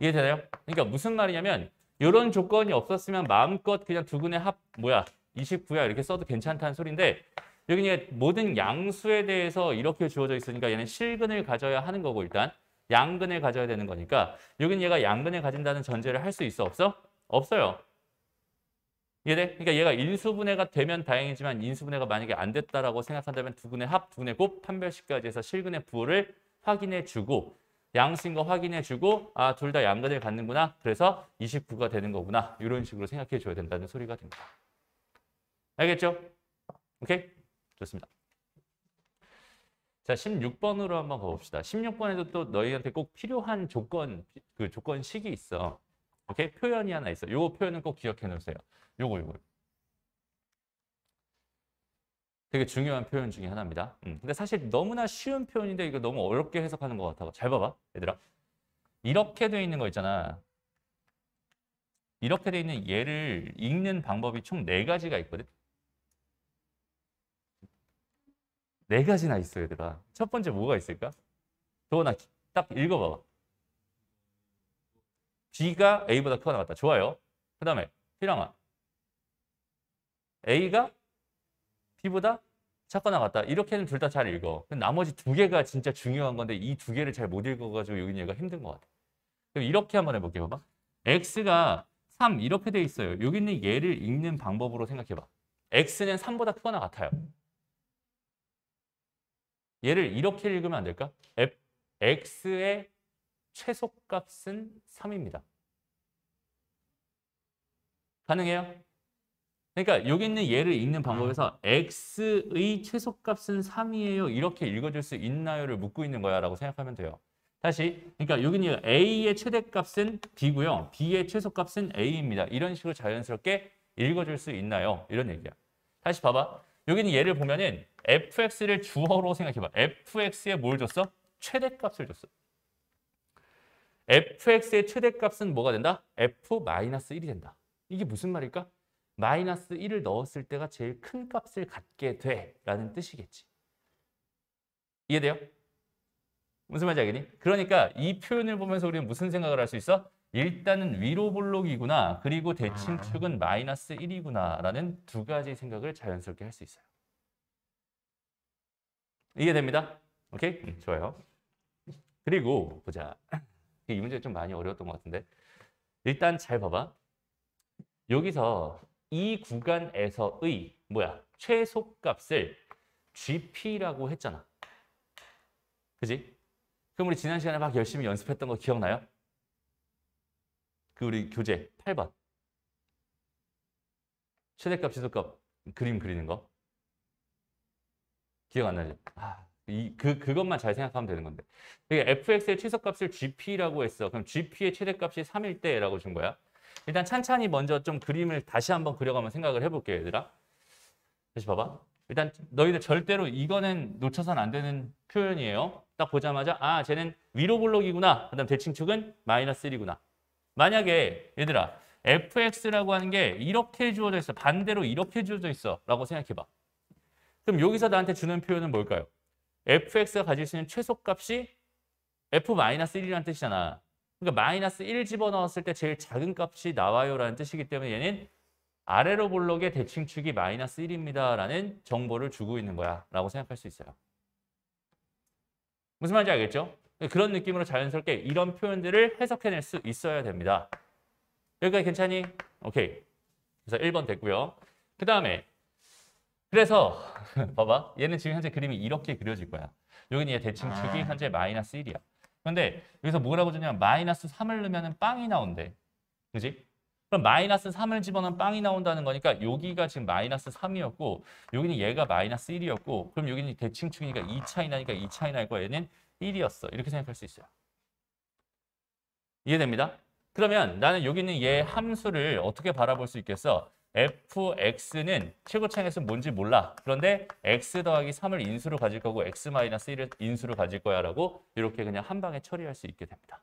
A: 이해되나요? 그러니까 무슨 말이냐면 이런 조건이 없었으면 마음껏 그냥 두 근의 합 뭐야 29야 이렇게 써도 괜찮다는 소리인데 여기 이제 모든 양수에 대해서 이렇게 주어져 있으니까 얘는 실근을 가져야 하는 거고 일단 양근을 가져야 되는 거니까 여기는 얘가 양근을 가진다는 전제를 할 수 있어 없어? 없어요. 이해돼? 그러니까 얘가 인수분해가 되면 다행이지만 인수분해가 만약에 안 됐다라고 생각한다면 두근의 합, 두근의 곱, 판별식까지 해서 실근의 부호를 확인해주고 양수인 거 확인해주고 아 둘 다 양근을 갖는구나. 그래서 29가 되는 거구나. 이런 식으로 생각해줘야 된다는 소리가 됩니다. 알겠죠? 오케이? 좋습니다. 자, 16번으로 한번 가봅시다. 16번에도 또 너희한테 꼭 필요한 조건, 그 조건식이 있어. 오케이? 표현이 하나 있어. 요 표현은 꼭 기억해 놓으세요. 요거 요거 되게 중요한 표현 중에 하나입니다. 음. 근데 사실 너무나 쉬운 표현인데 이거 너무 어렵게 해석하는 것 같아. 잘 봐봐, 얘들아. 이렇게 돼 있는 거 있잖아. 이렇게 돼 있는 얘를 읽는 방법이 총 네 가지가 있거든. 네 가지나 있어, 얘들아. 첫 번째 뭐가 있을까? 도원아, 딱 읽어봐봐. B가 A보다 크거나 갔다 좋아요. 그 다음에, 희랑아, A가 B보다 작거나 같다. 이렇게는 둘 다 잘 읽어. 나머지 두 개가 진짜 중요한 건데 이 두 개를 잘 못 읽어가지고 여기는 얘가 힘든 것 같아. 그럼 이렇게 한번 해볼게요. 봐봐. X가 3 이렇게 돼 있어요. 여기 는 얘를 읽는 방법으로 생각해봐. X는 3보다 크거나 같아요. 얘를 이렇게 읽으면 안 될까? X의 최소값은 3입니다. 가능해요? 그러니까 네. 여기 있는 예를 읽는 방법에서 음. x의 최소값은 3이에요. 이렇게 읽어줄 수 있나요를 묻고 있는 거야 라고 생각하면 돼요. 다시 그러니까 여기는 a의 최대값은 b고요. b의 최소값은 a입니다. 이런 식으로 자연스럽게 읽어줄 수 있나요? 이런 얘기야. 다시 봐봐. 여기는 예를 보면은 fx를 주어로 생각해봐. fx에 뭘 줬어? 최대값을 줬어. fx의 최대값은 뭐가 된다? f-1이 된다. 이게 무슨 말일까? 마이너스 1을 넣었을 때가 제일 큰 값을 갖게 돼 라는 뜻이겠지. 이해돼요? 무슨 말인지 알겠니? 그러니까 이 표현을 보면서 우리는 무슨 생각을 할 수 있어? 일단은 위로 볼록이구나 그리고 대칭축은 아. 마이너스 1이구나 라는 두 가지 생각을 자연스럽게 할 수 있어요. 이해됩니다? 오케이? 음, 좋아요. 그리고 보자. 이 문제 좀 많이 어려웠던 것 같은데 일단 잘 봐봐. 여기서 이 구간에서의 뭐야 최소값을 GP라고 했잖아. 그지? 그럼 우리 지난 시간에 막 열심히 연습했던 거 기억나요? 그 우리 교재 8번. 최대값, 최소값 그림 그리는 거. 기억 안 나죠? 아, 이, 그, 그것만 잘 생각하면 되는 건데. 이게 fx의 최소값을 gp라고 했어. 그럼 gp의 최대값이 3일 때라고 준 거야. 일단 찬찬히 먼저 좀 그림을 다시 한번 그려가면 생각을 해볼게요, 얘들아. 다시 봐봐. 일단 너희들 절대로 이거는 놓쳐선 안 되는 표현이에요. 딱 보자마자 아, 쟤는 위로 블록이구나. 그다음 대칭축은 마이너스 1이구나. 만약에 얘들아 fx라고 하는 게 이렇게 주어져 있어. 반대로 이렇게 주어져 있어. 라고 생각해봐. 그럼 여기서 나한테 주는 표현은 뭘까요? fx가 가질 수 있는 최소값이 f-1이라는 뜻이잖아. 그러니까 마이너스 1 집어넣었을 때 제일 작은 값이 나와요라는 뜻이기 때문에 얘는 아래로 볼록의 대칭축이 마이너스 1입니다라는 정보를 주고 있는 거야 라고 생각할 수 있어요. 무슨 말인지 알겠죠? 그런 느낌으로 자연스럽게 이런 표현들을 해석해낼 수 있어야 됩니다. 여기까지 괜찮니? 오케이. 그래서 1번 됐고요. 그 다음에 그래서 봐봐 얘는 지금 현재 그림이 이렇게 그려질 거야. 여기는 얘 대칭축이 아. 현재 마이너스 1이야. 근데 여기서 뭐라고 주냐 마이너스 3을 넣으면 빵이 나온대. 그지? 그럼 마이너스 3을 집어넣으면 빵이 나온다는 거니까 여기가 지금 마이너스 3이었고 여기는 얘가 마이너스 1이었고 그럼 여기는 대칭축이니까 2차이 나니까 2차이 날 거야. 얘는 1이었어. 이렇게 생각할 수 있어요. 이해됩니다? 그러면 나는 여기 있는 얘 함수를 어떻게 바라볼 수 있겠어? fx는 최고창에서 뭔지 몰라. 그런데 x 더하기 3을 인수로 가질 거고 x 마이너스 1을 인수로 가질 거야 라고 이렇게 그냥 한 방에 처리할 수 있게 됩니다.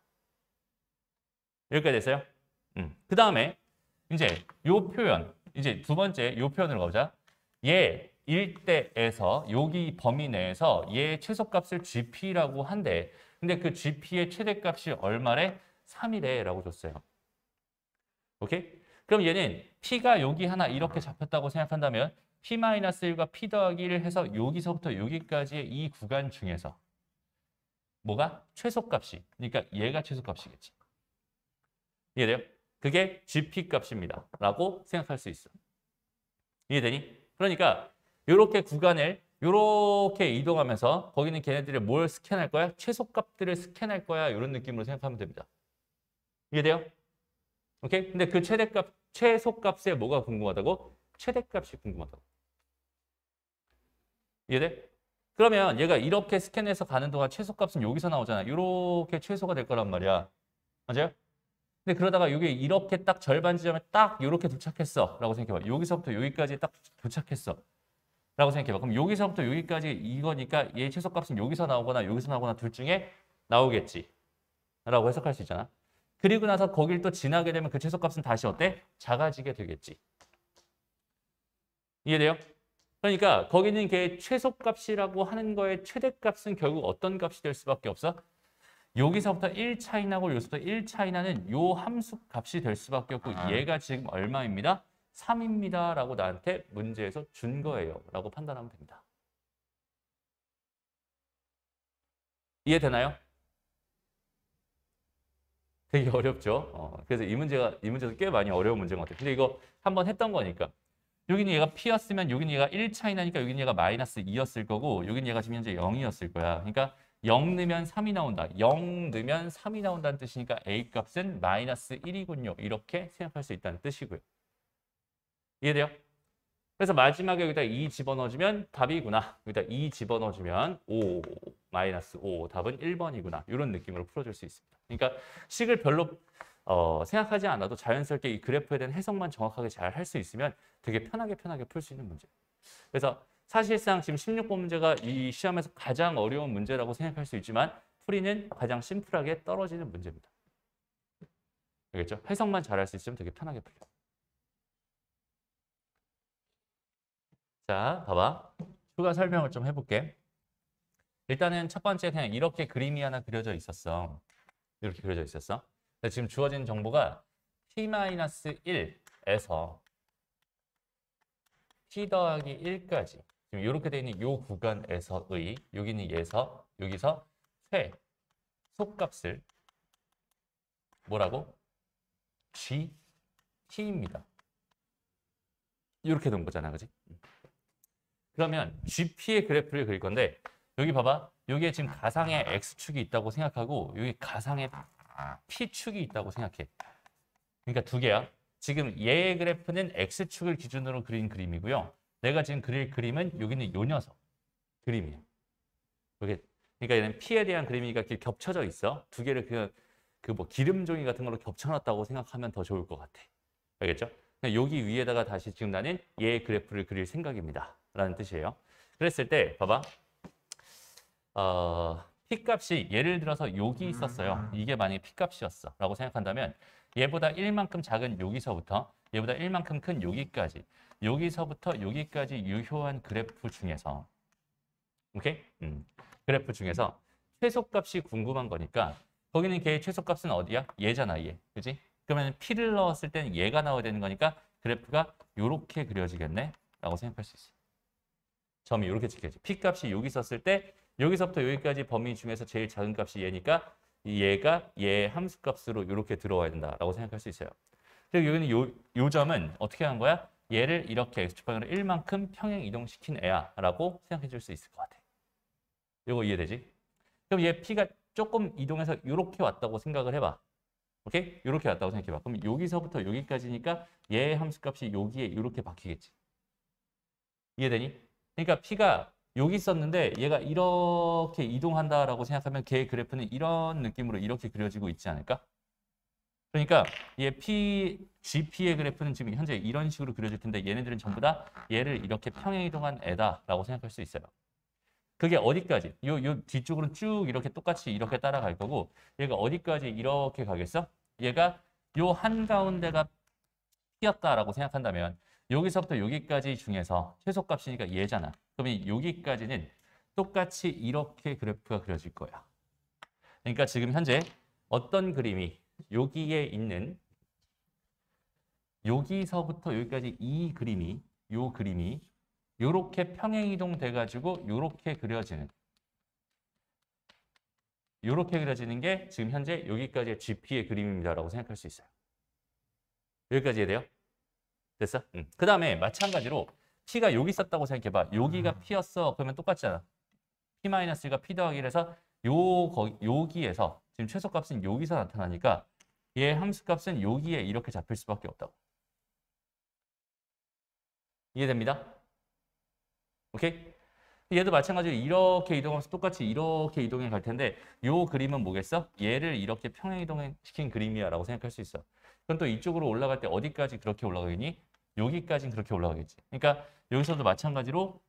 A: 여기까지 됐어요? 음. 그 다음에 이제 이 표현, 이제 두 번째 이 표현으로 가보자. 얘1대에서 여기 범위 내에서 얘 최소값을 gp라고 한대. 근데 그 gp의 최대값이 얼마래? 3이래라고 줬어요. 오케이? 그럼 얘는 P가 여기 하나 이렇게 잡혔다고 생각한다면 P-1과 P 더하기 1을 해서 여기서부터 여기까지의 이 구간 중에서 뭐가? 최소값이. 그러니까 얘가 최소값이겠지. 이해돼요? 그게 GP값입니다. 라고 생각할 수 있어. 이해되니? 그러니까 이렇게 구간을 이렇게 이동하면서 거기는 걔네들이 뭘 스캔할 거야? 최소값들을 스캔할 거야. 이런 느낌으로 생각하면 됩니다. 이해돼요? 오케이? 근데 그 최대값, 최소값에 뭐가 궁금하다고? 최대값이 궁금하다고. 이해돼? 그러면 얘가 이렇게 스캔해서 가는 동안 최소값은 여기서 나오잖아. 이렇게 최소가 될 거란 말이야. 맞아요? 근데 그러다가 이게 이렇게 딱 절반 지점에 딱 이렇게 도착했어. 라고 생각해봐. 여기서부터 여기까지 딱 도착했어. 라고 생각해봐. 그럼 여기서부터 여기까지 이거니까 얘 최소값은 여기서 나오거나 여기서 나오거나 둘 중에 나오겠지. 라고 해석할 수 있잖아. 그리고 나서 거길 또 지나게 되면 그 최소값은 다시 어때? 작아지게 되겠지. 이해돼요? 그러니까 거기 있는 걔 최소값이라고 하는 거에 최대값은 결국 어떤 값이 될 수밖에 없어? 여기서부터 1차이나고 여기서부터 1차이나는 요 함수 값이 될 수밖에 없고 아. 얘가 지금 얼마입니다? 3입니다. 라고 나한테 문제에서 준 거예요. 라고 판단하면 됩니다. 이해되나요? 되게 어렵죠. 어, 그래서 이 문제가 이 문제도 꽤 많이 어려운 문제인 것 같아요. 근데 이거 한번 했던 거니까. 여기는 얘가 P였으면 여기는 얘가 1차이 나니까 여기는 얘가 마이너스 2였을 거고 여기는 얘가 지금 현재 0이었을 거야. 그러니까 0 넣으면 3이 나온다. 0 넣으면 3이 나온다는 뜻이니까 A값은 마이너스 1이군요. 이렇게 생각할 수 있다는 뜻이고요. 이해돼요? 그래서 마지막에 여기다 2 집어넣어주면 답이구나. 여기다 2 집어넣어주면 5 마이너스 5 답은 1번이구나. 이런 느낌으로 풀어줄 수 있습니다. 그러니까 식을 별로 어, 생각하지 않아도 자연스럽게 이 그래프에 대한 해석만 정확하게 잘 할 수 있으면 되게 편하게 편하게 풀 수 있는 문제. 그래서 사실상 지금 16번 문제가 이 시험에서 가장 어려운 문제라고 생각할 수 있지만 풀이는 가장 심플하게 떨어지는 문제입니다. 알겠죠? 해석만 잘 할 수 있으면 되게 편하게 풀려요. 자, 봐봐. 추가 설명을 좀 해볼게. 일단은 첫 번째 그냥 이렇게 그림이 하나 그려져 있었어. 이렇게 그려져 있었어. 지금 주어진 정보가 t-1에서 t 더하기 1까지 지금 이렇게 되어 있는 이 구간에서의 여기는 예서 여기서 최 속값을 뭐라고? g t입니다. 이렇게 놓은 거잖아, 그지? 그러면 GP의 그래프를 그릴 건데 여기 봐봐. 여기에 지금 가상의 X축이 있다고 생각하고 여기 가상의 P축이 있다고 생각해. 그러니까 두 개야. 지금 얘의 그래프는 X축을 기준으로 그린 그림이고요. 내가 지금 그릴 그림은 여기는 요 녀석 그림이야. 이게 그러니까, 그러니까 얘는 P에 대한 그림이니까 이렇게 겹쳐져 있어. 두 개를 그 그뭐 기름 종이 같은 걸로 겹쳐놨다고 생각하면 더 좋을 것 같아. 알겠죠? 그러니까 여기 위에다가 다시 지금 나는 얘의 그래프를 그릴 생각입니다. 라는 뜻이에요. 그랬을 때 봐봐. 어, P값이 예를 들어서 여기 음. 있었어요. 이게 만약에 P값이었어 라고 생각한다면 얘보다 1만큼 작은 여기서부터 얘보다 1만큼 큰 여기까지 여기서부터 여기까지 유효한 그래프 중에서 오케이? 음, 그래프 중에서 최소값이 궁금한 거니까 거기는 걔의 최소값은 어디야? 얘잖아 얘 그지? 그러면 P를 넣었을 때는 얘가 나와야 되는 거니까 그래프가 이렇게 그려지겠네 라고 생각할 수 있어요 점이 이렇게 찍혀야지. P값이 여기 있었을 때 여기서부터 여기까지 범위 중에서 제일 작은 값이 얘니까 얘가 얘 함수값으로 이렇게 들어와야 된다라고 생각할 수 있어요. 그리고 여기는 요, 요 점은 어떻게 한 거야? 얘를 이렇게 X축방으로 1만큼 평행 이동시킨 애야 라고 생각해 줄 수 있을 것 같아. 이거 이해되지? 그럼 얘 P가 조금 이동해서 이렇게 왔다고 생각을 해봐. 오케이? 이렇게 왔다고 생각해봐. 그럼 여기서부터 여기까지니까 얘 함수값이 여기에 이렇게 박히겠지. 이해되니? 그러니까 P가 여기 있었는데 얘가 이렇게 이동한다라고 생각하면 걔 그래프는 이런 느낌으로 이렇게 그려지고 있지 않을까? 그러니까 얘 P, GP의 그래프는 지금 현재 이런 식으로 그려질 텐데 얘네들은 전부 다 얘를 이렇게 평행이동한 애다라고 생각할 수 있어요. 그게 어디까지? 요, 요 뒤쪽으로 쭉 이렇게 똑같이 이렇게 따라갈 거고 얘가 어디까지 이렇게 가겠어? 얘가 요 한가운데가 P였다라고 생각한다면 여기서부터 여기까지 중에서 최소값이니까 얘잖아. 그러면 여기까지는 똑같이 이렇게 그래프가 그려질 거야. 그러니까 지금 현재 어떤 그림이 여기에 있는 여기서부터 여기까지 이 그림이 요 그림이 요렇게 평행이동 돼가지고 요렇게 그려지는 요렇게 그려지는 게 지금 현재 여기까지의 GP의 그림입니다라고 생각할 수 있어요. 여기까지 해야 돼요? 됐어? 응. 그 다음에 마찬가지로 P가 여기 있었다고 생각해봐. 여기가 음. P였어. 그러면 똑같잖아. P-1가 P 더하기 1에서 요, 거, 여기에서 지금 최소값은 여기서 나타나니까 얘 함수값은 여기에 이렇게 잡힐 수밖에 없다고. 이해됩니다? 오케이? 얘도 마찬가지로 이렇게 이동하면서 똑같이 이렇게 이동해 갈 텐데 요 그림은 뭐겠어? 얘를 이렇게 평행 이동시킨 그림이야 라고 생각할 수 있어. 그럼 또 이쪽으로 올라갈 때 어디까지 그렇게 올라가겠니? 여기까지는 그렇게 올라가겠지. 그러니까 여기서도 마찬가지로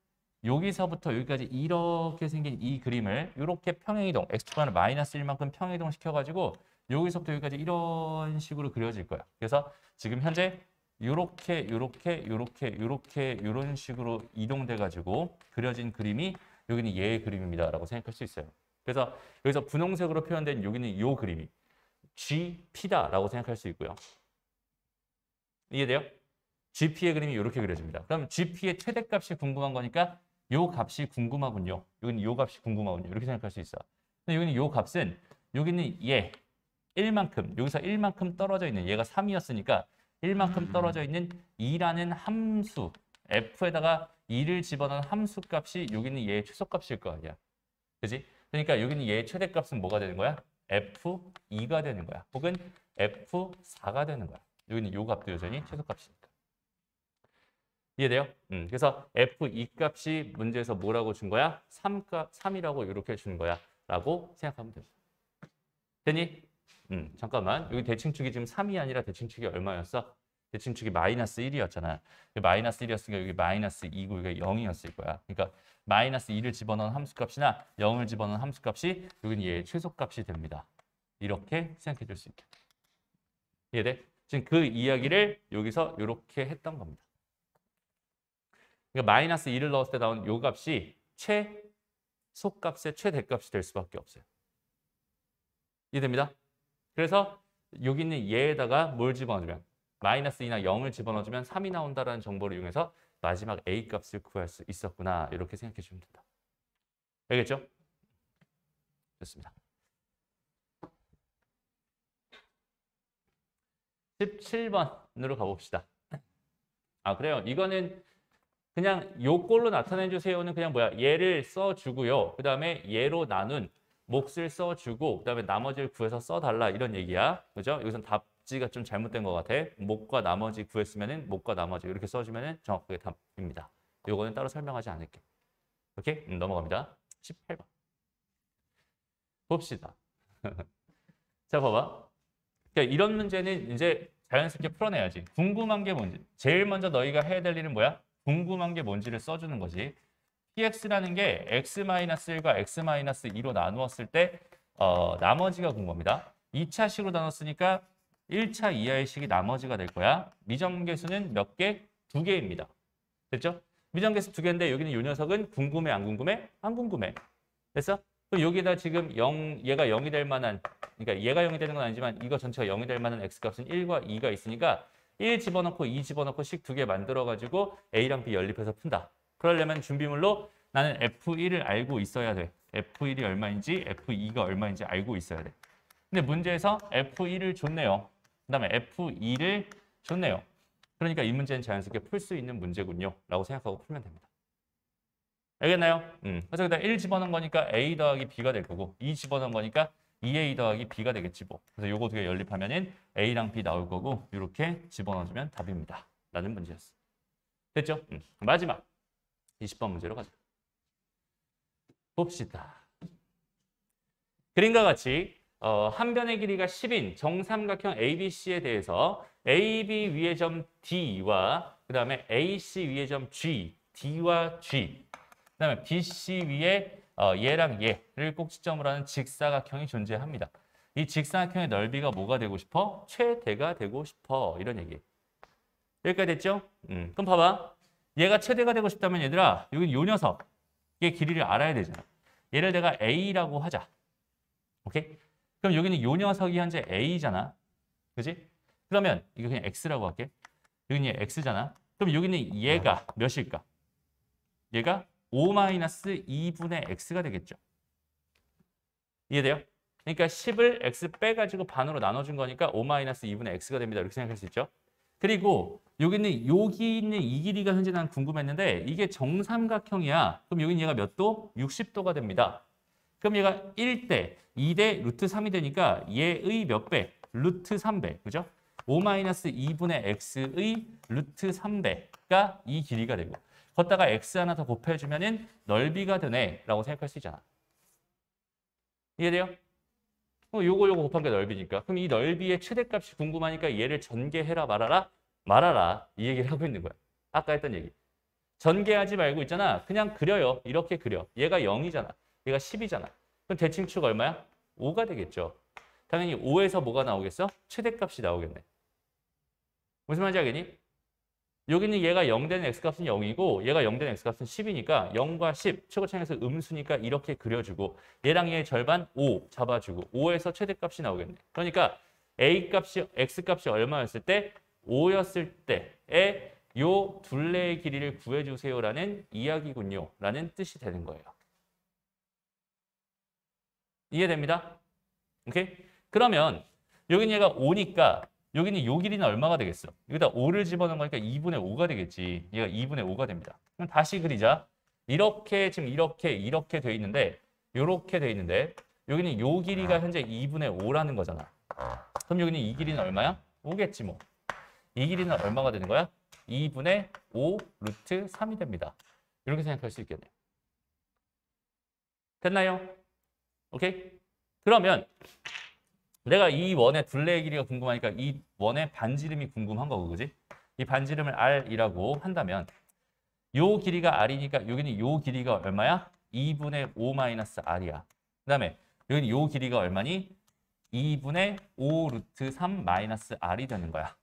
A: 여기서부터 여기까지 이렇게 생긴 이 그림을 이렇게 평행이동, x2는 마이너스 1만큼 평행이동 시켜가지고 여기서부터 여기까지 이런 식으로 그려질 거야. 그래서 지금 현재 이렇게 이렇게 이렇게 이렇게 이런 식으로 이동돼가지고 그려진 그림이 여기는 얘의 그림입니다. 라고 생각할 수 있어요. 그래서 여기서 분홍색으로 표현된 여기는 요 그림이 GP다 라고 생각할 수 있고요. 이해돼요? GP의 그림이 이렇게 그려집니다. 그럼 GP의 최대값이 궁금한 거니까 요 값이 궁금하군요. 여기는 요 값이 궁금하군요. 이렇게 생각할 수 있어. 근데 여기는 요 값은 여기는 얘 1만큼 여기서 1만큼 떨어져 있는 얘가 3이었으니까 1만큼 음. 떨어져 있는 2라는 함수 f에다가 2를 집어넣은 함수 값이 여기는 얘의 최소값일 거 아니야. 그지? 그러니까 여기는 얘의 최대값은 뭐가 되는 거야? f2가 되는 거야. 혹은 f4가 되는 거야. 여기는 요 값도 여전히 최소값이니까. 이해돼요? 음, 그래서 F2 값이 문제에서 뭐라고 준 거야? 3값, 3이라고 이렇게 준 거야. 라고 생각하면 됩니다. 됐니? 음, 음 잠깐만. 여기 대칭축이 지금 3이 아니라 대칭축이 얼마였어? 대칭축이 마이너스 1이었잖아. 그 마이너스 1이었으니까 여기 마이너스 2고 여기 0이었을 거야. 그러니까 마이너스 2를 집어넣은 함수값이나 0을 집어넣은 함수값이 여기는 얘의 최소값이 됩니다. 이렇게 생각해 줄 수 있다. 이해돼? 지금 그 이야기를 여기서 이렇게 했던 겁니다. 그러니까 마이너스 2를 넣었을 때 나온 요 값이 최소값의 최대값이 될 수밖에 없어요. 이해됩니다? 그래서 여기 있는 얘에다가 뭘 집어넣으면 마이너스 2나 0을 집어넣으면 3이 나온다라는 정보를 이용해서 마지막 A 값을 구할 수 있었구나 이렇게 생각해 주면 된다. 알겠죠? 좋습니다. 17번으로 가봅시다. 아 그래요. 이거는 그냥 요걸로 나타내 주세요는 그냥 뭐야 얘를 써주고요. 그 다음에 얘로 나눈 몫을 써주고 그 다음에 나머지를 구해서 써달라 이런 얘기야. 그죠? 여기선 답지가 좀 잘못된 것 같아. 목과 나머지 구했으면 은 목과 나머지 이렇게 써주면 은 정확하게 답입니다. 요거는 따로 설명하지 않을게. 이렇게 음, 넘어갑니다. 18번. 봅시다. 자, 봐봐. 그러니까 이런 문제는 이제 자연스럽게 풀어내야지. 궁금한 게 뭔지. 제일 먼저 너희가 해야 될 일은 뭐야? 궁금한 게 뭔지를 써주는 거지. px라는 게 x-1과 x-2로 나누었을 때 어, 나머지가 궁금합니다. 2차 식으로 나눴으니까 1차 이하의 식이 나머지가 될 거야. 미정계수는 몇 개? 두 개입니다. 됐죠? 미정계수 두 개인데 여기는 이 녀석은 궁금해, 안 궁금해? 안 궁금해. 됐어? 그럼 여기다 지금 0, 얘가 0이 될 만한, 그러니까 얘가 0이 되는 건 아니지만 이거 전체가 0이 될 만한 x값은 1과 2가 있으니까 1 집어넣고 2 집어넣고 씩 두 개 만들어가지고 A랑 B 연립해서 푼다. 그러려면 준비물로 나는 F1을 알고 있어야 돼. F1이 얼마인지 F2가 얼마인지 알고 있어야 돼. 근데 문제에서 F1을 줬네요. 그 다음에 F2를 줬네요. 그러니까 이 문제는 자연스럽게 풀 수 있는 문제군요. 라고 생각하고 풀면 됩니다. 알겠나요? 음. 그래서 일단 1 집어넣은 거니까 A 더하기 B가 될 거고 2 집어넣은 거니까 2a 더하기 b가 되겠지 뭐. 그래서 요거 두 개 연립하면 a랑 b 나올 거고 이렇게 집어넣어주면 답입니다. 라는 문제였어. 됐죠? 음. 마지막 20번 문제로 가자. 봅시다. 그림과 같이 어, 한 변의 길이가 10인 정삼각형 ABC에 대해서 AB 위에 점 D와 그 다음에 AC 위에 점 G, D와 G, 그 다음에 BC 위에 어, 얘랑 얘를 꼭지점으로 하는 직사각형이 존재합니다. 이 직사각형의 넓이가 뭐가 되고 싶어? 최대가 되고 싶어. 이런 얘기. 여기까지 됐죠? 음, 그럼 봐봐. 얘가 최대가 되고 싶다면 얘들아, 여기 요 녀석. 의 길이를 알아야 되잖아. 얘를 내가 A라고 하자. 오케이? 그럼 여기는 요 녀석이 현재 A잖아. 그지? 그러면 이거 그냥 X라고 할게. 여기는 X잖아. 그럼 여기는 얘가 몇일까? 얘가 5-2분의 x가 되겠죠. 이해돼요? 그러니까 10을 x 빼가지고 반으로 나눠준 거니까 5-2분의 x가 됩니다. 이렇게 생각할 수 있죠. 그리고 여기 있는 여기 있는 이 길이가 현재 난 궁금했는데 이게 정삼각형이야. 그럼 여기는 얘가 몇 도? 60도가 됩니다. 그럼 얘가 1대, 2대 루트 3이 되니까 얘의 몇 배? 루트 3배. 그죠? 5-2분의 x의 루트 3배가 이 길이가 되고 걷다가 x 하나 더 곱해주면은 넓이가 되네라고 생각할 수 있잖아. 이해돼요? 어, 요거 요거 곱한 게 넓이니까. 그럼 이 넓이의 최대값이 궁금하니까 얘를 전개해라 말아라 말아라 이 얘기를 하고 있는 거야. 아까 했던 얘기. 전개하지 말고 있잖아. 그냥 그려요. 이렇게 그려. 얘가 0이잖아. 얘가 10이잖아. 그럼 대칭축 얼마야? 5가 되겠죠. 당연히 5에서 뭐가 나오겠어? 최대값이 나오겠네. 무슨 말인지 알겠니? 여기는 얘가 0 되는 x값은 0이고 얘가 0 되는 x값은 10이니까 0과 10최고차에서 음수니까 이렇게 그려주고 얘랑 얘의 절반 5 잡아주고 5에서 최대값이 나오겠네. 그러니까 a값이 x값이 얼마였을 때 5였을 때에 요 둘레의 길이를 구해주세요라는 이야기군요. 라는 뜻이 되는 거예요. 이해됩니다? 오케이? 그러면 여긴 얘가 5니까 여기는 요 길이는 얼마가 되겠어? 여기다 5를 집어넣은 거니까 2분의 5가 되겠지. 얘가 2분의 5가 됩니다. 그럼 다시 그리자. 이렇게 지금 이렇게 이렇게 돼 있는데 요렇게 돼 있는데 여기는 요 길이가 현재 2분의 5라는 거잖아. 그럼 여기는 이 길이는 얼마야? 5겠지 뭐. 이 길이는 얼마가 되는 거야? 2분의 5 루트 3이 됩니다. 이렇게 생각할 수 있겠네요. 됐나요? 오케이? 그러면 내가 이 원의 둘레의 길이가 궁금하니까 이 원의 반지름이 궁금한 거고 그지? 이 반지름을 R이라고 한다면 요 길이가 R이니까 여기는 요 길이가 얼마야? 2분의 5 마이너스 R이야. 그 다음에 여기는 요 길이가 얼마니? 2분의 5 루트 3 마이너스 R이 되는 거야.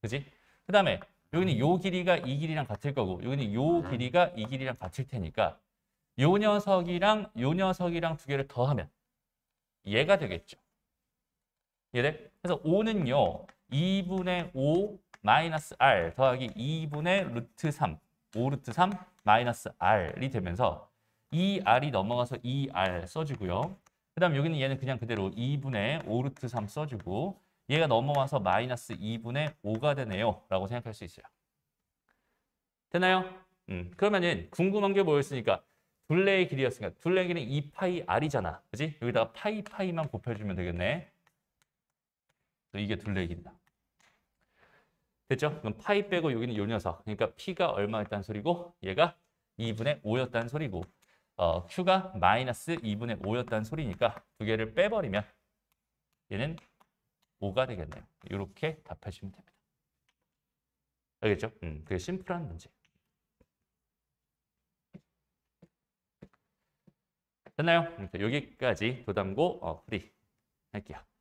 A: 그지? 그 다음에 여기는 요 길이가 이 길이랑 같을 거고 여기는 요 길이가 이 길이랑 같을 테니까 요 녀석이랑 요 녀석이랑 두 개를 더하면 얘가 되겠죠. 이해돼? 그래서 5는요. 2분의 5 마이너스 r 더하기 2분의 루트 3 5루트 3 마이너스 r이 되면서 2r이 넘어가서 2r 써주고요. 그 다음 여기는 얘는 그냥 그대로 2분의 5루트 3 써주고 얘가 넘어와서 마이너스 2분의 5가 되네요. 라고 생각할 수 있어요. 되나요? 음, 그러면은 궁금한 게 뭐였으니까 둘레의 길이였으니까 둘레의 길은 2파이 r이잖아. 그지? 여기다가 파이 파이만 곱해주면 되겠네. 또 이게 둘레 긴다. 됐죠? 그럼 파이 빼고 여기는 요 녀석. 그러니까 P가 얼마였다는 소리고 얘가 2분의 5였다는 소리고 어, Q가 마이너스 2분의 5였다는 소리니까 두 개를 빼버리면 얘는 5가 되겠네요. 이렇게 답하시면 됩니다. 알겠죠? 음, 그게 심플한 문제. 됐나요? 여기까지 도담고 어, 프리 할게요.